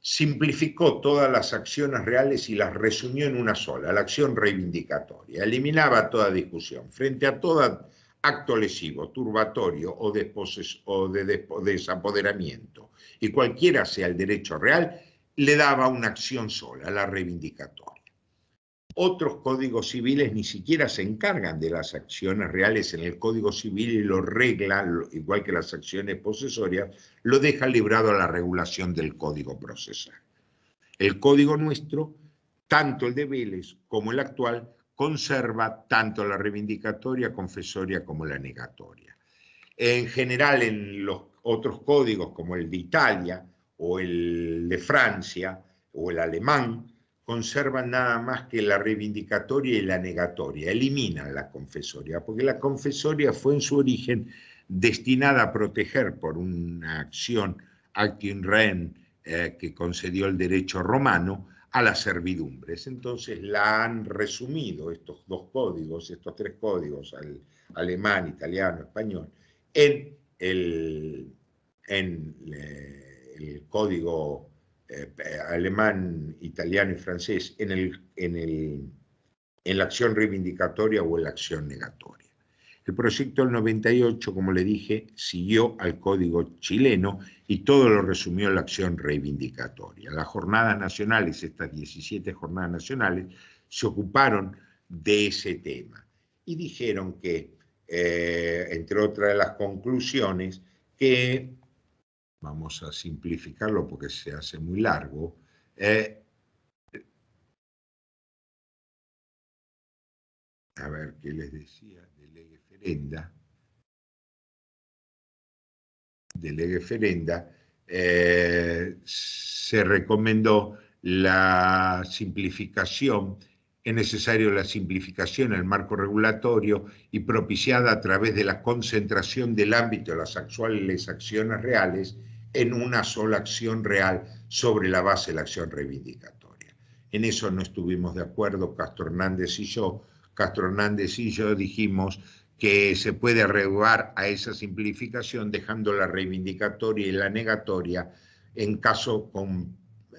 simplificó todas las acciones reales y las resumió en una sola, la acción reivindicatoria. Eliminaba toda discusión. Frente a todo acto lesivo, turbatorio o, o de desapoderamiento, y cualquiera sea el derecho real, le daba una acción sola, la reivindicatoria. Otros códigos civiles ni siquiera se encargan de las acciones reales en el Código Civil y lo regla, igual que las acciones posesorias, lo deja librado a la regulación del Código Procesal. El Código nuestro, tanto el de Vélez como el actual, conserva tanto la reivindicatoria confesoria como la negatoria. En general, en los otros códigos, como el de Italia o el de Francia o el alemán, conservan nada más que la reivindicatoria y la negatoria, eliminan la confesoria, porque la confesoria fue en su origen destinada a proteger por una acción al rem eh, que concedió el derecho romano a las servidumbres. Entonces la han resumido estos dos códigos, estos tres códigos, al, alemán, italiano, español, en en, eh, el código eh, eh, alemán, italiano y francés en, el, en, la acción reivindicatoria o en la acción negatoria. El proyecto del 98, como le dije, siguió al código chileno y todo lo resumió en la acción reivindicatoria. Las jornadas nacionales, estas 17 jornadas nacionales, se ocuparon de ese tema y dijeron que, eh, entre otras las conclusiones, que vamos a simplificarlo porque se hace muy largo, eh, a ver qué les decía, de ferenda, de ferenda, eh, se recomendó la simplificación es necesario la simplificación el marco regulatorio y propiciada a través de la concentración del ámbito de las actuales acciones reales en una sola acción real sobre la base de la acción reivindicatoria. En eso no estuvimos de acuerdo Castro Hernández y yo. Castro Hernández y yo dijimos que se puede arreglar a esa simplificación dejando la reivindicatoria y la negatoria en caso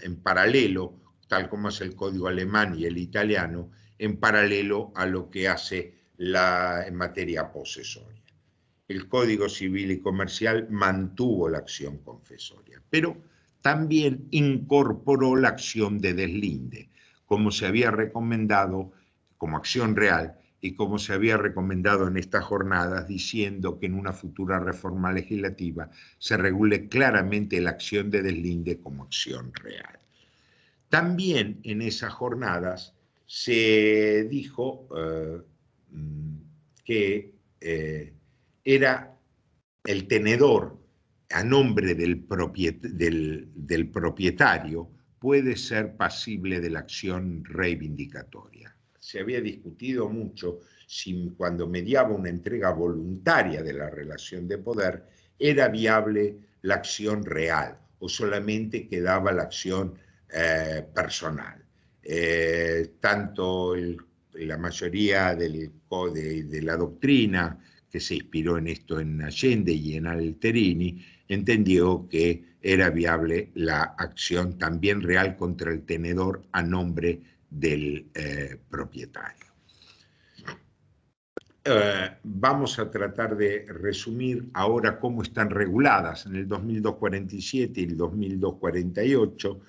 en paralelo tal como es el código alemán y el italiano, en paralelo a lo que hace la en materia posesoria. El Código Civil y Comercial mantuvo la acción confesoria, pero también incorporó la acción de deslinde, como se había recomendado como acción real y como se había recomendado en estas jornadas, diciendo que en una futura reforma legislativa se regule claramente la acción de deslinde como acción real. También en esas jornadas se dijo eh, que eh, era el tenedor a nombre del, propietario puede ser pasible de la acción reivindicatoria. Se había discutido mucho si cuando mediaba una entrega voluntaria de la relación de poder era viable la acción real o solamente quedaba la acción eh, personal. Eh, tanto la mayoría del, de, de la doctrina que se inspiró en esto en Allende y en Alterini, entendió que era viable la acción también real contra el tenedor a nombre del eh, propietario. vamos a tratar de resumir ahora cómo están reguladas en el 2247 y el 2248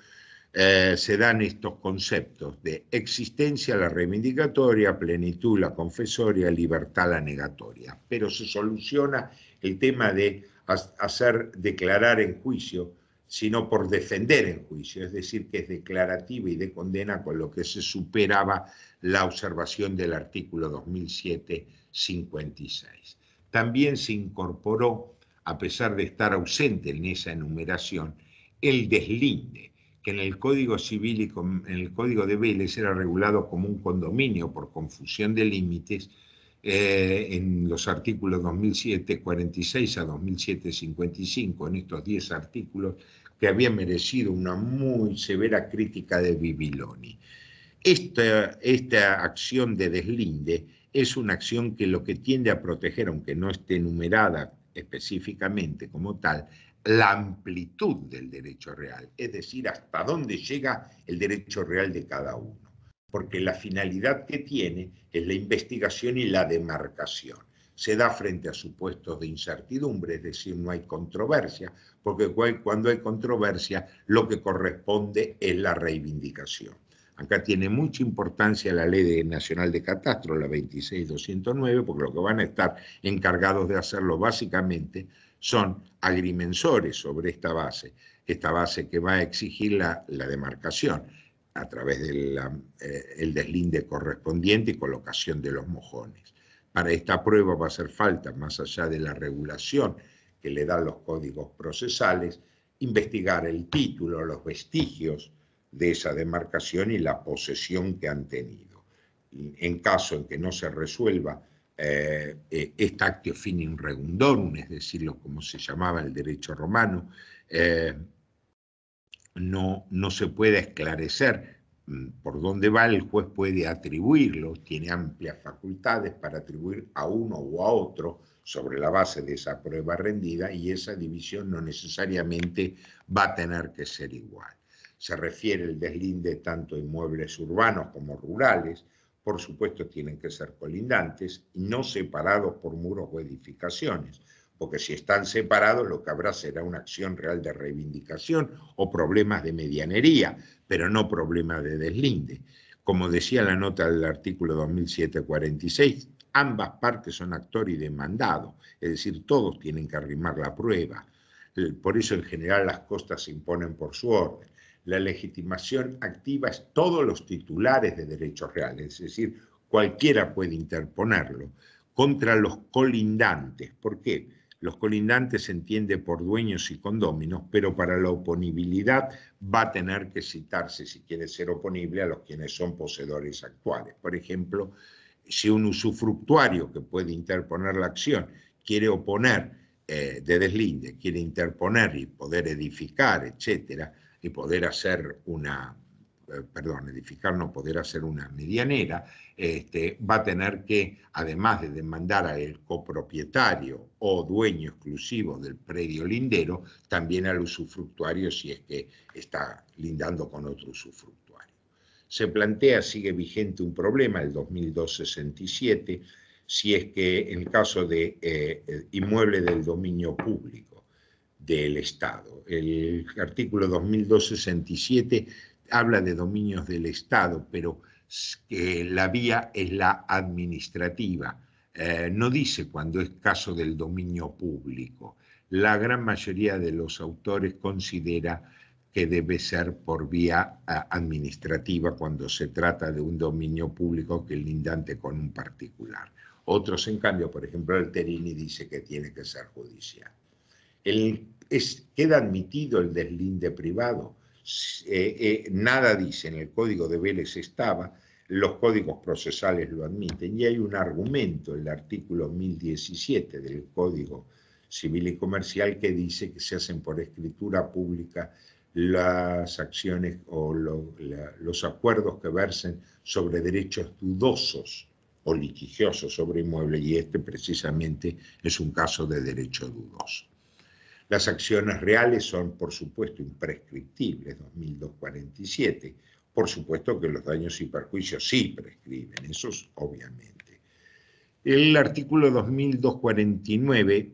eh, se dan estos conceptos de existencia, la reivindicatoria, plenitud, la confesoria, libertad, la negatoria. Pero se soluciona el tema de hacer declarar en juicio, sino por defender en juicio, es decir, que es declarativa y de condena con lo que se superaba la observación del artículo 2007 También se incorporó, a pesar de estar ausente en esa enumeración, el deslinde que en el Código Civil y en el Código de Vélez era regulado como un condominio por confusión de límites, eh, en los artículos 2007-46 a 2007-55, en estos 10 artículos, que había merecido una muy severa crítica de Bibiloni. Esta, esta acción de deslinde es una acción que lo que tiende a proteger, aunque no esté enumerada específicamente como tal, la amplitud del derecho real, es decir, hasta dónde llega el derecho real de cada uno, porque la finalidad que tiene es la investigación y la demarcación. Se da frente a supuestos de incertidumbre, es decir, no hay controversia, porque cuando hay controversia lo que corresponde es la reivindicación. Acá tiene mucha importancia la ley nacional de catastro, la 26209, porque lo que van a estar encargados de hacerlo básicamente son agrimensores sobre esta base, esta base que va a exigir la, demarcación a través del eh, deslinde correspondiente y colocación de los mojones. Para esta prueba va a hacer falta, más allá de la regulación que le dan los códigos procesales, investigar el título, los vestigios de esa demarcación y la posesión que han tenido. En caso en que no se resuelva eh, e-, esta actio finium regundorum, es decir, como se llamaba el derecho romano, eh, no, se puede esclarecer mm, por dónde va, el juez puede atribuirlo, tiene amplias facultades para atribuir a uno o a otro sobre la base de esa prueba rendida y esa división no necesariamente va a tener que ser igual. Se refiere el deslinde tanto a inmuebles urbanos como rurales, por supuesto tienen que ser colindantes, no separados por muros o edificaciones, porque si están separados lo que habrá será una acción real de reivindicación o problemas de medianería, pero no problemas de deslinde. Como decía la nota del artículo 2746, ambas partes son actor y demandado, es decir, todos tienen que arrimar la prueba. Por eso en general las costas se imponen por su orden la legitimación activa es todos los titulares de derechos reales, es decir, cualquiera puede interponerlo, contra los colindantes. ¿Por qué? Los colindantes se entiende por dueños y condóminos, pero para la oponibilidad va a tener que citarse, si quiere ser oponible, a los quienes son poseedores actuales. Por ejemplo, si un usufructuario que puede interponer la acción quiere oponer eh, de deslinde, quiere interponer y poder edificar, etcétera, y poder hacer una, eh, perdón, edificar, no poder hacer una medianera, este, va a tener que, además de demandar al copropietario o dueño exclusivo del predio lindero, también al usufructuario si es que está lindando con otro usufructuario. Se plantea, sigue vigente un problema, el 2267, si es que en el caso de eh, eh, inmueble del dominio público del Estado. El artículo 2267 habla de dominios del Estado, pero la vía es la administrativa. Eh, no dice cuando es caso del dominio público. La gran mayoría de los autores considera que debe ser por vía eh, administrativa cuando se trata de un dominio público que lindante con un particular. Otros, en cambio, por ejemplo, el Terini dice que tiene que ser judicial. El queda admitido el deslinde privado. Eh, eh, nada dice, en el código de Vélez estaba, los códigos procesales lo admiten y hay un argumento, el artículo 1017 del Código Civil y Comercial, que dice que se hacen por escritura pública las acciones o los acuerdos que versen sobre derechos dudosos o litigiosos sobre inmuebles y este precisamente es un caso de derecho dudoso. Las acciones reales son, por supuesto, imprescriptibles, 2247. Por supuesto que los daños y perjuicios sí prescriben, esos obviamente. El artículo 2249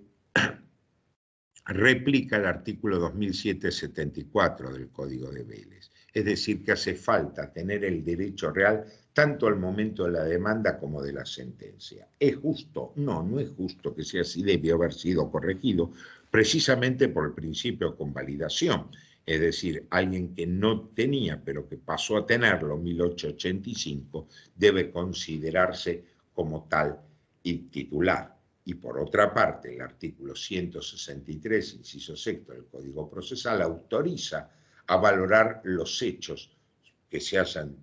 replica el artículo 2774 del Código de Vélez. Es decir, que hace falta tener el derecho real tanto al momento de la demanda como de la sentencia. ¿Es justo? No, no es justo que sea así, debió haber sido corregido, precisamente por el principio con validación, es decir, alguien que no tenía pero que pasó a tenerlo en 1885 debe considerarse como tal y titular. Y por otra parte, el artículo 163, inciso sexto del Código Procesal, autoriza a valorar los hechos que se hayan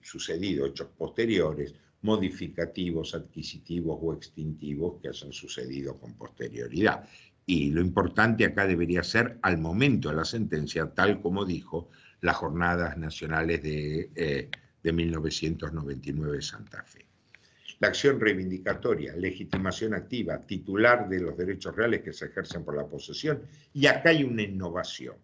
sucedido, hechos posteriores, modificativos, adquisitivos o extintivos que hayan sucedido con posterioridad. Y lo importante acá debería ser al momento de la sentencia, tal como dijo las Jornadas Nacionales de, 1999 eh, Santa Fe. La acción reivindicatoria, legitimación activa, titular de los derechos reales que se ejercen por la posesión. Y acá hay una innovación.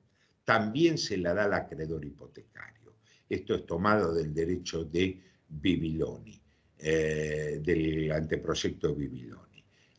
También se la da al acreedor hipotecario. Esto es tomado del derecho de Bibiloni, eh, del anteproyecto de Bibiloni.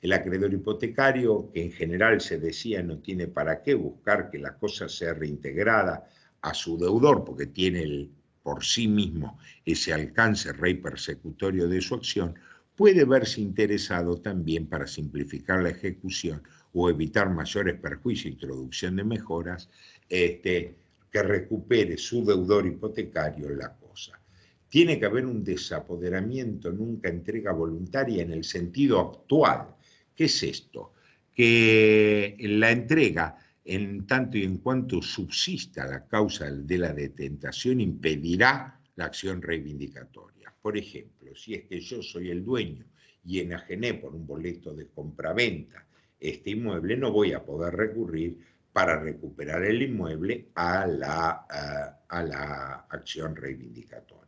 El acreedor hipotecario, que en general se decía no tiene para qué buscar que la cosa sea reintegrada a su deudor, porque tiene por sí mismo ese alcance rey persecutorio de su acción, puede verse interesado también para simplificar la ejecución o evitar mayores perjuicios, introducción de mejoras, este, que recupere su deudor hipotecario la cosa. Tiene que haber un desapoderamiento, nunca entrega voluntaria en el sentido actual ¿Qué es esto? Que la entrega, en tanto y en cuanto subsista la causa de la detentación, impedirá la acción reivindicatoria. Por ejemplo, si es que yo soy el dueño y enajené por un boleto de compraventa este inmueble, no voy a poder recurrir para recuperar el inmueble a la, eh, a la acción reivindicatoria.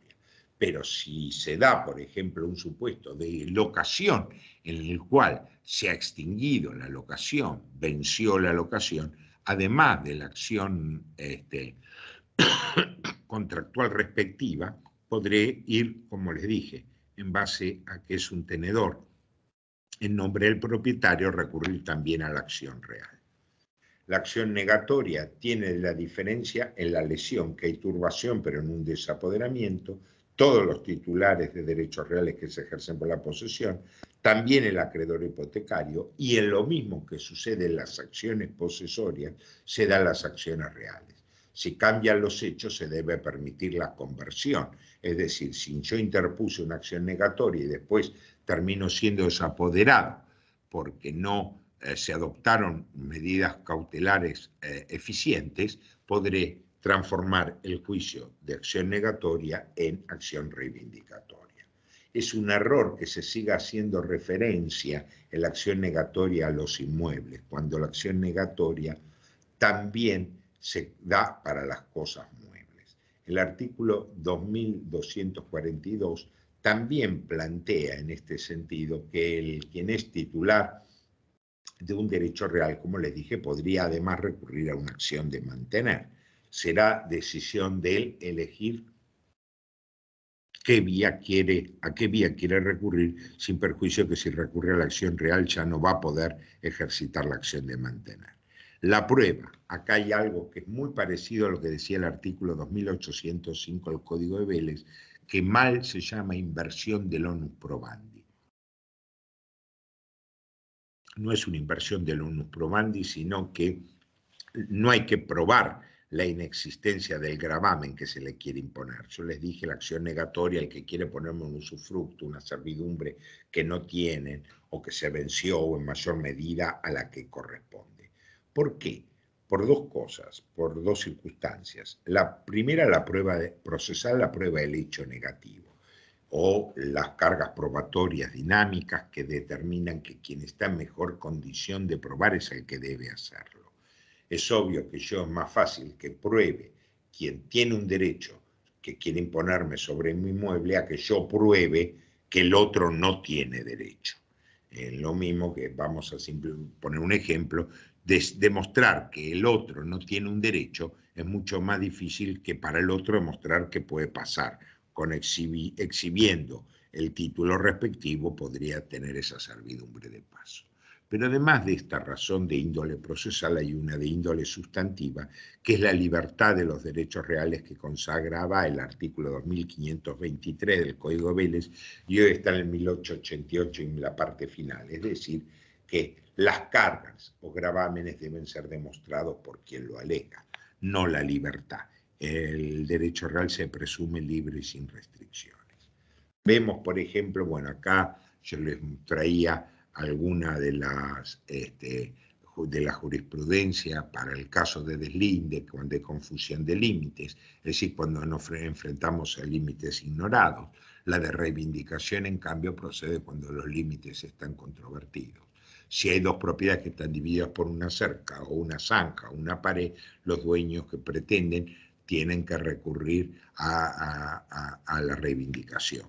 Pero si se da, por ejemplo, un supuesto de locación en el cual se ha extinguido la locación, venció la locación, además de la acción este, contractual respectiva, podré ir, como les dije, en base a que es un tenedor, en nombre del propietario, recurrir también a la acción real. La acción negatoria tiene la diferencia en la lesión, que hay turbación, pero en un desapoderamiento, todos los titulares de derechos reales que se ejercen por la posesión, también el acreedor hipotecario, y en lo mismo que sucede en las acciones posesorias, se dan las acciones reales. Si cambian los hechos, se debe permitir la conversión. Es decir, si yo interpuse una acción negatoria y después termino siendo desapoderado porque no eh, se adoptaron medidas cautelares eh, eficientes, podré transformar el juicio de acción negatoria en acción reivindicatoria. Es un error que se siga haciendo referencia en la acción negatoria a los inmuebles, cuando la acción negatoria también se da para las cosas muebles. El artículo 2242 también plantea en este sentido que el, quien es titular de un derecho real, como les dije, podría además recurrir a una acción de mantener será decisión de él elegir qué vía quiere, a qué vía quiere recurrir, sin perjuicio que si recurre a la acción real ya no va a poder ejercitar la acción de mantener. La prueba, acá hay algo que es muy parecido a lo que decía el artículo 2805 del Código de Vélez, que mal se llama inversión del onus probandi. No es una inversión del onus probandi, sino que no hay que probar la inexistencia del gravamen que se le quiere imponer. Yo les dije la acción negatoria, el que quiere ponerme un usufructo, una servidumbre que no tienen o que se venció o en mayor medida a la que corresponde. ¿Por qué? Por dos cosas, por dos circunstancias. La primera, la prueba procesal, la prueba del hecho negativo o las cargas probatorias dinámicas que determinan que quien está en mejor condición de probar es el que debe hacerlo. Es obvio que yo es más fácil que pruebe quien tiene un derecho que quiere imponerme sobre mi mueble a que yo pruebe que el otro no tiene derecho. lo mismo que vamos a poner un ejemplo, de demostrar que el otro no tiene un derecho es mucho más difícil que para el otro demostrar que puede pasar. Con exhibiendo el título respectivo podría tener esa servidumbre de paso. Pero además de esta razón de índole procesal hay una de índole sustantiva, que es la libertad de los derechos reales que consagraba el artículo 2523 del Código Vélez y hoy está en el 1888 en la parte final. Es decir, que las cargas o gravámenes deben ser demostrados por quien lo alega, no la libertad. El derecho real se presume libre y sin restricciones. Vemos, por ejemplo, bueno, acá yo les traía alguna de las este, de la jurisprudencia para el caso de deslinde, de confusión de límites, es decir, cuando nos enfrentamos a límites ignorados. La de reivindicación, en cambio, procede cuando los límites están controvertidos. Si hay dos propiedades que están divididas por una cerca o una zanja o una pared, los dueños que pretenden tienen que recurrir a la reivindicación.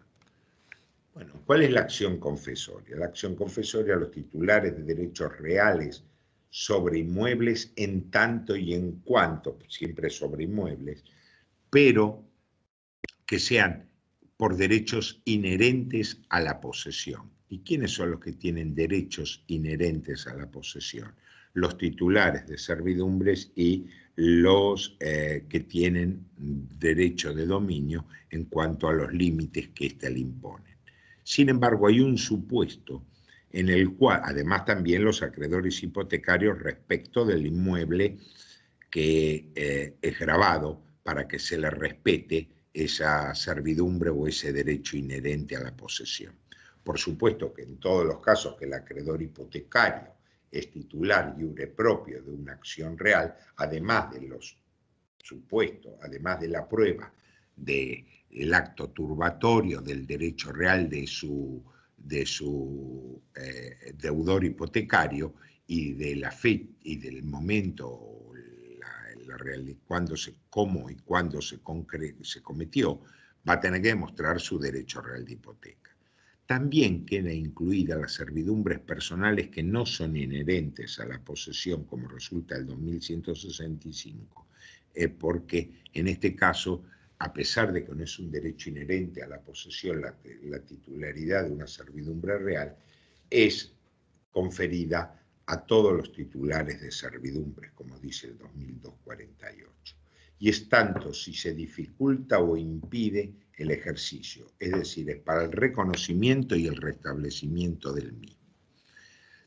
Bueno, ¿cuál es la acción confesoria? La acción confesoria, a los titulares de derechos reales sobre inmuebles en tanto y en cuanto, siempre sobre inmuebles, pero que sean por derechos inherentes a la posesión. ¿Y quiénes son los que tienen derechos inherentes a la posesión? Los titulares de servidumbres y los eh, que tienen derecho de dominio en cuanto a los límites que ésta le impone. Sin embargo, hay un supuesto en el cual, además también los acreedores hipotecarios respecto del inmueble que eh, es grabado para que se le respete esa servidumbre o ese derecho inherente a la posesión. Por supuesto que en todos los casos que el acreedor hipotecario es titular ure propio de una acción real, además de los supuestos, además de la prueba de el acto turbatorio del derecho real de su, de su eh, deudor hipotecario y, de la fe, y del momento cuando se, cómo y cuándo se, se cometió, va a tener que demostrar su derecho real de hipoteca. También queda incluida las servidumbres personales que no son inherentes a la posesión, como resulta el 2165, eh, porque en este caso a pesar de que no es un derecho inherente a la posesión, la, titularidad de una servidumbre real, es conferida a todos los titulares de servidumbres, como dice el 2248. Y es tanto si se dificulta o impide el ejercicio, es decir, es para el reconocimiento y el restablecimiento del mismo.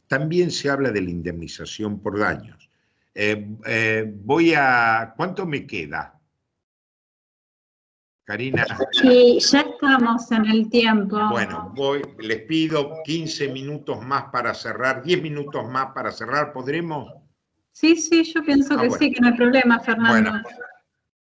También se habla de la indemnización por daños. Eh, eh, voy a... ¿Cuánto me queda? Karina. Sí, ya estamos en el tiempo. Bueno, voy, les pido 15 minutos más para cerrar, 10 minutos más para cerrar, ¿podremos? Sí, sí, yo pienso ah, que sí, que no hay problema, Fernando.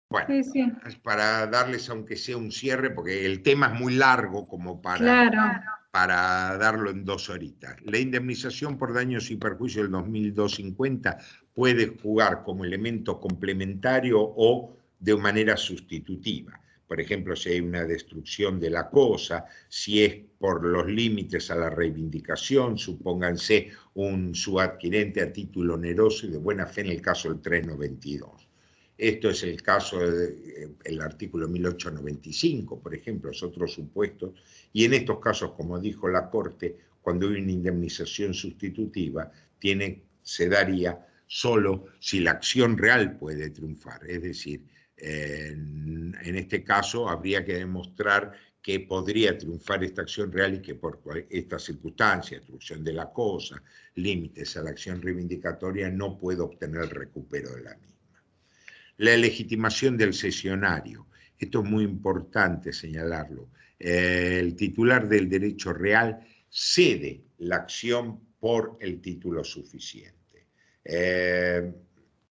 Bueno, para darles aunque sea un cierre, porque el tema es muy largo como para, para darlo en dos horitas. La indemnización por daños y perjuicios del 2250 puede jugar como elemento complementario o de manera sustitutiva por ejemplo, si hay una destrucción de la cosa, si es por los límites a la reivindicación, supónganse un subadquirente a título oneroso y de buena fe en el caso del 392. Esto es el caso del eh, artículo 1895, por ejemplo, es otro supuesto, y en estos casos, como dijo la Corte, cuando hay una indemnización sustitutiva, se daría solo si la acción real puede triunfar, es decir, en, este caso, habría que demostrar que podría triunfar esta acción real y que por estas circunstancias, destrucción de la cosa, límites a la acción reivindicatoria, no puede obtener el recupero de la misma. La legitimación del sesionario. Esto es muy importante señalarlo. Eh, el titular del derecho real cede la acción por el título suficiente. Eh,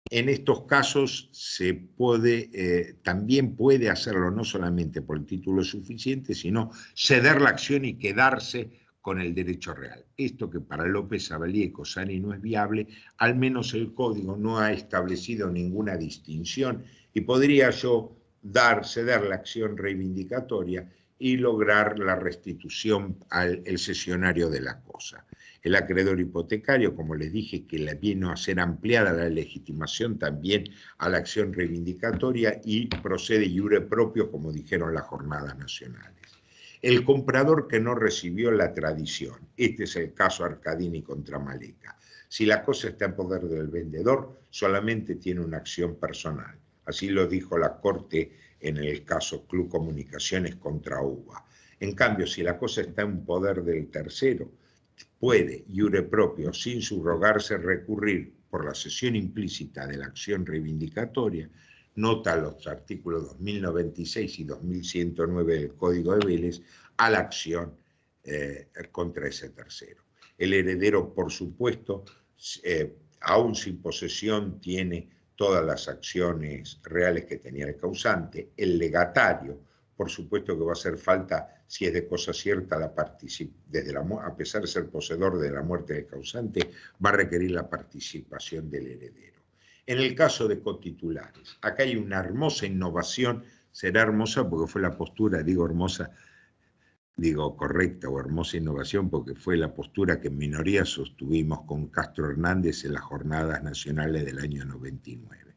en estos casos se puede, eh, también puede hacerlo no solamente por el título suficiente, sino ceder la acción y quedarse con el derecho real. Esto que para López Abalí y Cosani no es viable, al menos el código no ha establecido ninguna distinción y podría yo dar, ceder la acción reivindicatoria y lograr la restitución al sesionario de la cosa. El acreedor hipotecario, como les dije, que la vino a ser ampliada la legitimación también a la acción reivindicatoria y procede jure propio, como dijeron las jornadas nacionales. El comprador que no recibió la tradición, este es el caso Arcadini contra Maleca. Si la cosa está en poder del vendedor, solamente tiene una acción personal. Así lo dijo la Corte en el caso Club Comunicaciones contra UBA. En cambio, si la cosa está en poder del tercero, puede, yure propio, sin subrogarse, recurrir por la sesión implícita de la acción reivindicatoria, nota los artículos 2096 y 2109 del Código de Vélez, a la acción eh, contra ese tercero. El heredero, por supuesto, eh, aún sin posesión, tiene todas las acciones reales que tenía el causante. El legatario, por supuesto que va a hacer falta si es de cosa cierta, desde la, a pesar de ser poseedor de la muerte del causante, va a requerir la participación del heredero. En el caso de cotitulares, acá hay una hermosa innovación, será hermosa porque fue la postura, digo hermosa, digo correcta o hermosa innovación, porque fue la postura que en minoría sostuvimos con Castro Hernández en las jornadas nacionales del año 99.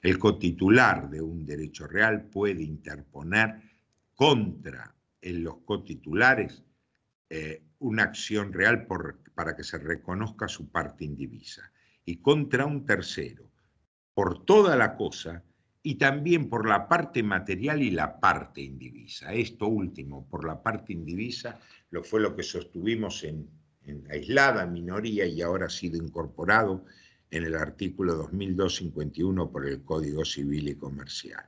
El cotitular de un derecho real puede interponer contra en los cotitulares eh, una acción real para que se reconozca su parte indivisa y contra un tercero por toda la cosa y también por la parte material y la parte indivisa. Esto último, por la parte indivisa, lo fue lo que sostuvimos en, en aislada minoría y ahora ha sido incorporado en el artículo 2251 por el Código Civil y Comercial.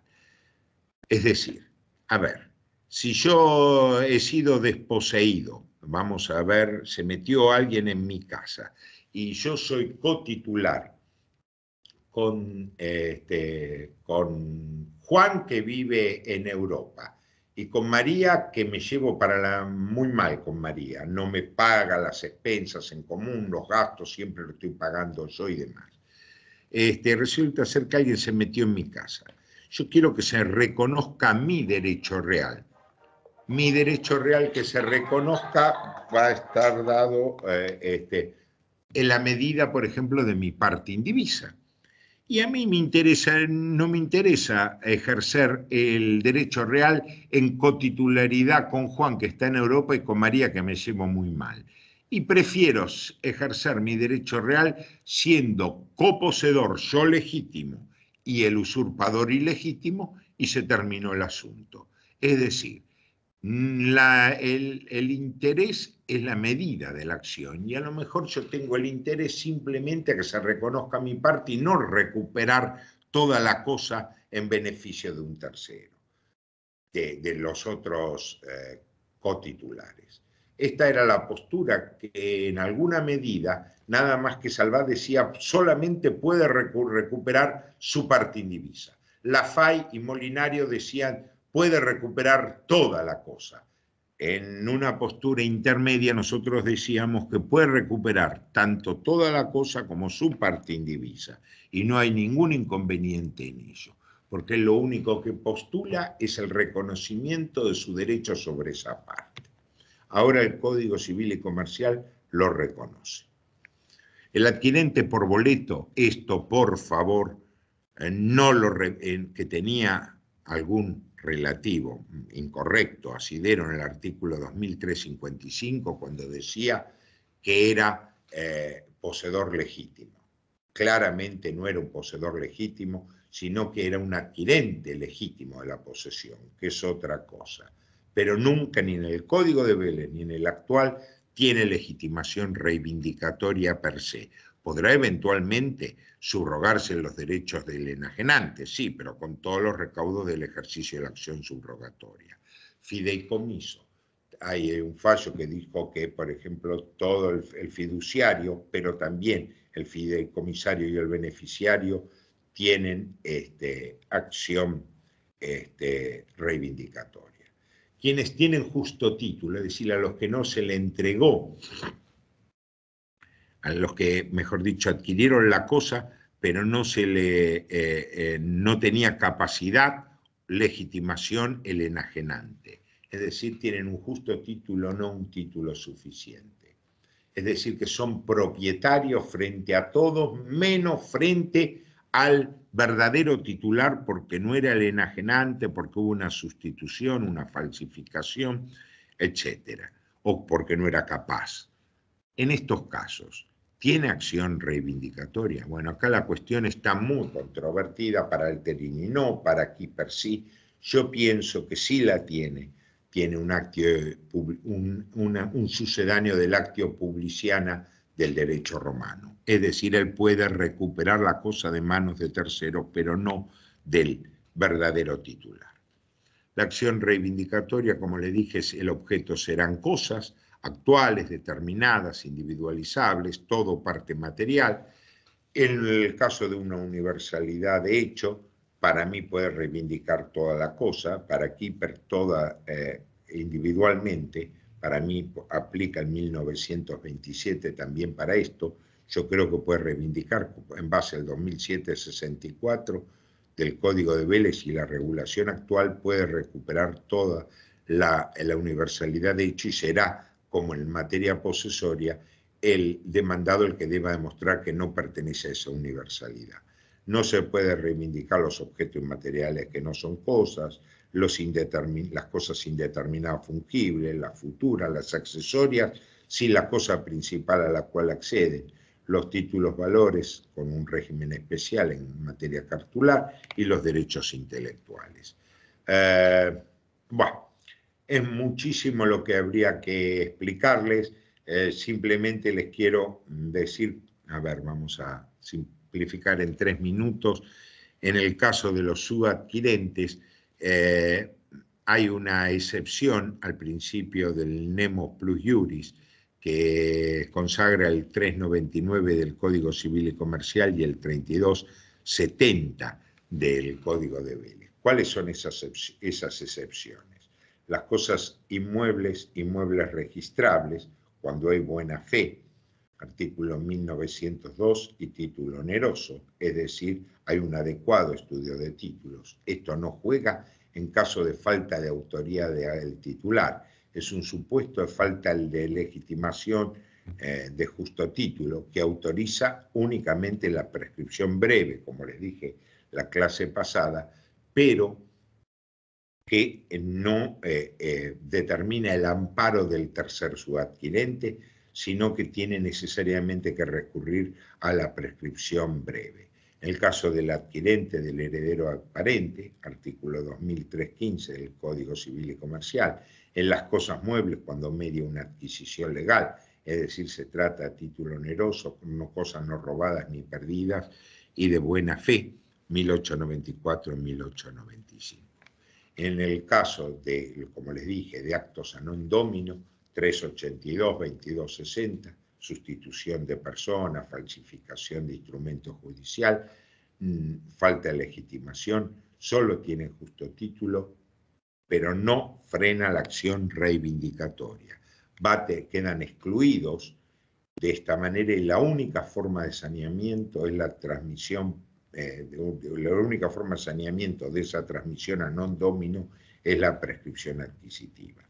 Es decir, a ver, si yo he sido desposeído, vamos a ver, se metió alguien en mi casa y yo soy cotitular con, este, con Juan que vive en Europa y con María que me llevo para la muy mal con María, no me paga las expensas en común, los gastos siempre lo estoy pagando yo y demás. Este, resulta ser que alguien se metió en mi casa. Yo quiero que se reconozca mi derecho real mi derecho real que se reconozca va a estar dado eh, este, en la medida, por ejemplo, de mi parte indivisa. Y a mí me interesa, no me interesa ejercer el derecho real en cotitularidad con Juan, que está en Europa, y con María, que me llevo muy mal. Y prefiero ejercer mi derecho real siendo coposedor yo legítimo y el usurpador ilegítimo, y se terminó el asunto. Es decir, Mm, el, interés es la medida de la acción y a lo mejor yo tengo el interés simplemente a que se reconozca mi parte y no recuperar toda la cosa en beneficio de un tercero, de, los otros eh, cotitulares. Esta era la postura que en alguna medida, nada más que salvar decía, solamente puede recuperar su parte indivisa. La FAI y Molinario decían, puede recuperar toda la cosa. En una postura intermedia nosotros decíamos que puede recuperar tanto toda la cosa como su parte indivisa y no hay ningún inconveniente en ello, porque lo único que postula es el reconocimiento de su derecho sobre esa parte. Ahora el Código Civil y Comercial lo reconoce. El adquirente por boleto, esto por favor, eh, no lo eh, que tenía algún relativo, incorrecto, asidero en el artículo 2355 cuando decía que era eh, poseedor legítimo. Claramente no era un poseedor legítimo, sino que era un adquirente legítimo de la posesión, que es otra cosa. Pero nunca ni en el Código de Vélez ni en el actual tiene legitimación reivindicatoria per se. Podrá eventualmente subrogarse los derechos del enajenante, sí, pero con todos los recaudos del ejercicio de la acción subrogatoria. Fideicomiso. Hay un fallo que dijo que, por ejemplo, todo el, fiduciario, pero también el fideicomisario y el beneficiario tienen este, acción este, reivindicatoria. Quienes tienen justo título, es decir, a los que no se le entregó a los que, mejor dicho, adquirieron la cosa, pero no se le, eh, eh, no tenía capacidad, legitimación, el enajenante. Es decir, tienen un justo título, no un título suficiente. Es decir, que son propietarios frente a todos, menos frente al verdadero titular porque no era el enajenante, porque hubo una sustitución, una falsificación, etc. o porque no era capaz. En estos casos, tiene acción reivindicatoria. Bueno, acá la cuestión está muy controvertida para el Terini, no para per sí. Yo pienso que sí la tiene. Tiene un, un, un sucedáneo del actio publiciana del derecho romano. Es decir, él puede recuperar la cosa de manos de terceros, pero no del verdadero titular. La acción reivindicatoria, como le dije, el objeto serán cosas, actuales, determinadas, individualizables, todo parte material. En el caso de una universalidad de hecho, para mí puede reivindicar toda la cosa, para Kieper toda eh, individualmente, para mí aplica el 1927 también para esto, yo creo que puede reivindicar en base al 2007-64 del Código de Vélez y la regulación actual puede recuperar toda la, la universalidad de hecho y será como en materia posesoria, el demandado el que deba demostrar que no pertenece a esa universalidad. No se puede reivindicar los objetos materiales que no son cosas, los las cosas indeterminadas fungibles, las futuras, las accesorias, sin la cosa principal a la cual acceden, los títulos valores con un régimen especial en materia cartular y los derechos intelectuales. Eh, bueno, es muchísimo lo que habría que explicarles. Eh, simplemente les quiero decir, a ver, vamos a simplificar en tres minutos. En el caso de los subadquirentes, eh, hay una excepción al principio del Nemo Plus Juris, que consagra el 399 del Código Civil y Comercial y el 3270 del Código de Vélez. ¿Cuáles son esas excepciones? las cosas inmuebles, inmuebles registrables, cuando hay buena fe, artículo 1902 y título oneroso, es decir, hay un adecuado estudio de títulos. Esto no juega en caso de falta de autoría del titular, es un supuesto de falta de legitimación eh, de justo título que autoriza únicamente la prescripción breve, como les dije la clase pasada, pero que eh, no eh, eh, determina el amparo del tercer subadquirente, sino que tiene necesariamente que recurrir a la prescripción breve. En el caso del adquirente, del heredero aparente, artículo 2315 del Código Civil y Comercial, en las cosas muebles cuando media una adquisición legal, es decir, se trata a título oneroso, no cosas no robadas ni perdidas y de buena fe, 1894 1895. En el caso de, como les dije, de actos a no domino, 382, 2260, sustitución de personas, falsificación de instrumento judicial, mm, falta de legitimación, solo tiene justo título, pero no frena la acción reivindicatoria. Bate, quedan excluidos de esta manera y la única forma de saneamiento es la transmisión eh, la única forma de saneamiento de esa transmisión a non-domino es la prescripción adquisitiva.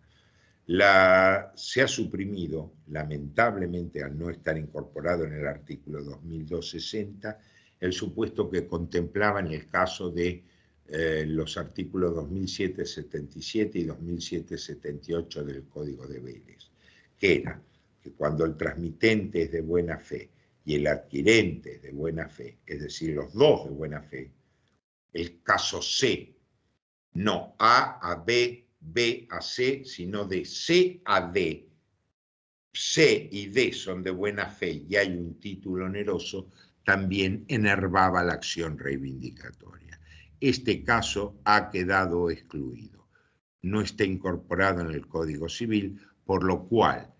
La, se ha suprimido, lamentablemente, al no estar incorporado en el artículo 2260, el supuesto que contemplaba en el caso de eh, los artículos 2777 y 2778 del Código de Vélez, que era que cuando el transmitente es de buena fe y el adquirente de buena fe, es decir, los dos de buena fe, el caso C, no A a B, B a C, sino de C a D. C y D son de buena fe y hay un título oneroso, también enervaba la acción reivindicatoria. Este caso ha quedado excluido. No está incorporado en el Código Civil, por lo cual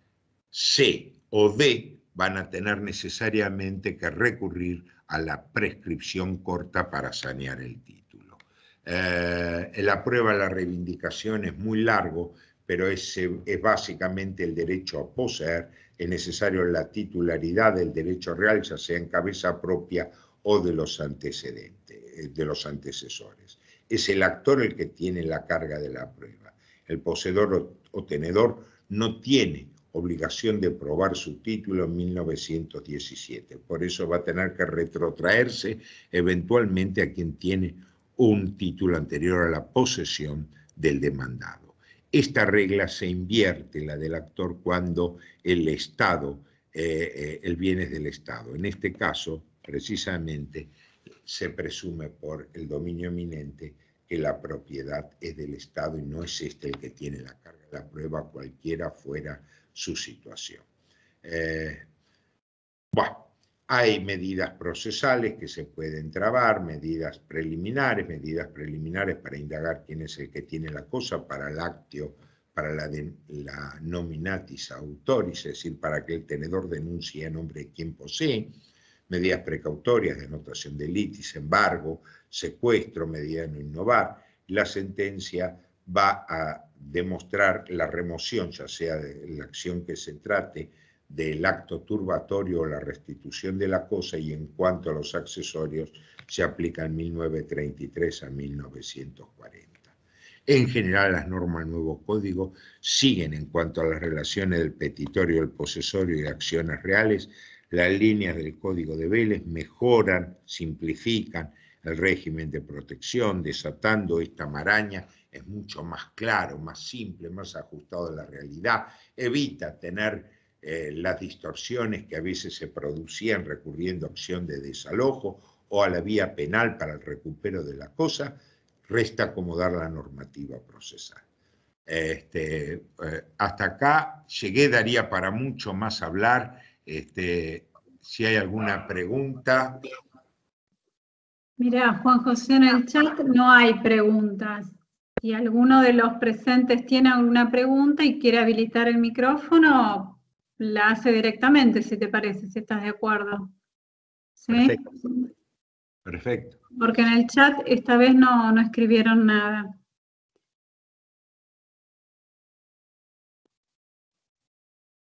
C o D van a tener necesariamente que recurrir a la prescripción corta para sanear el título. Eh, la prueba de la reivindicación es muy largo, pero es, es básicamente el derecho a poseer, es necesario la titularidad del derecho real, ya sea en cabeza propia o de los eh, de los antecesores. Es el actor el que tiene la carga de la prueba. El poseedor o tenedor no tiene obligación de probar su título en 1917. Por eso va a tener que retrotraerse eventualmente a quien tiene un título anterior a la posesión del demandado. Esta regla se invierte, la del actor, cuando el Estado, eh, eh, el bien es del Estado. En este caso, precisamente, se presume por el dominio eminente que la propiedad es del Estado y no es este el que tiene la carga. La prueba cualquiera fuera su situación. Eh, bueno, hay medidas procesales que se pueden trabar, medidas preliminares, medidas preliminares para indagar quién es el que tiene la cosa, para el actio, para la, de, la nominatis autoris, es decir, para que el tenedor denuncie en nombre de quien posee, medidas precautorias denotación delitis, de litis, embargo, secuestro, medida no innovar. La sentencia va a demostrar la remoción, ya sea de la acción que se trate, del acto turbatorio o la restitución de la cosa y en cuanto a los accesorios se aplica en 1933 a 1940. En general, las normas del nuevo código siguen en cuanto a las relaciones del petitorio, el posesorio y acciones reales. Las líneas del código de Vélez mejoran, simplifican el régimen de protección, desatando esta maraña es mucho más claro, más simple, más ajustado a la realidad, evita tener eh, las distorsiones que a veces se producían recurriendo a acción de desalojo o a la vía penal para el recupero de la cosa, resta acomodar la normativa procesal. Este, eh, hasta acá llegué, daría para mucho más hablar. Este, si hay alguna pregunta. Mira, Juan José, en el chat no hay preguntas. Si alguno de los presentes tiene alguna pregunta y quiere habilitar el micrófono, la hace directamente, si te parece, si estás de acuerdo. ¿Sí? Perfecto. Porque en el chat esta vez no, no escribieron nada.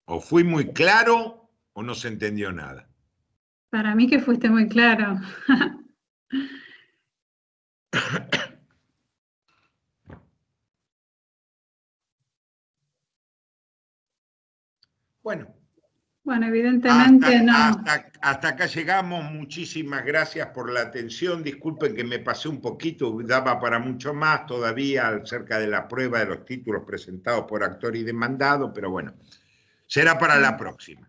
O fui muy claro o no se entendió nada. Para mí que fuiste muy claro. Bueno. evidentemente hasta, no. Hasta, acá llegamos. Muchísimas gracias por la atención. Disculpen que me pasé un poquito, daba para mucho más todavía acerca de la prueba de los títulos presentados por actor y demandado, pero bueno, será para la próxima.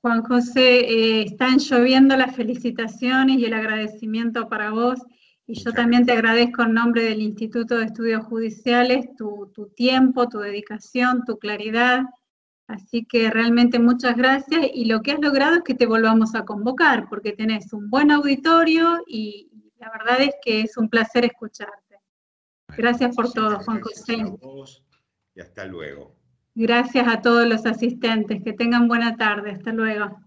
Juan José, eh, están lloviendo las felicitaciones y el agradecimiento para vos. Y yo también te agradezco en nombre del Instituto de Estudios Judiciales tu, tu tiempo, tu dedicación, tu claridad Así que realmente muchas gracias y lo que has logrado es que te volvamos a convocar porque tenés un buen auditorio y la verdad es que es un placer escucharte. Gracias por todo, Juan José. Y hasta luego. Gracias a todos los asistentes. Que tengan buena tarde. Hasta luego.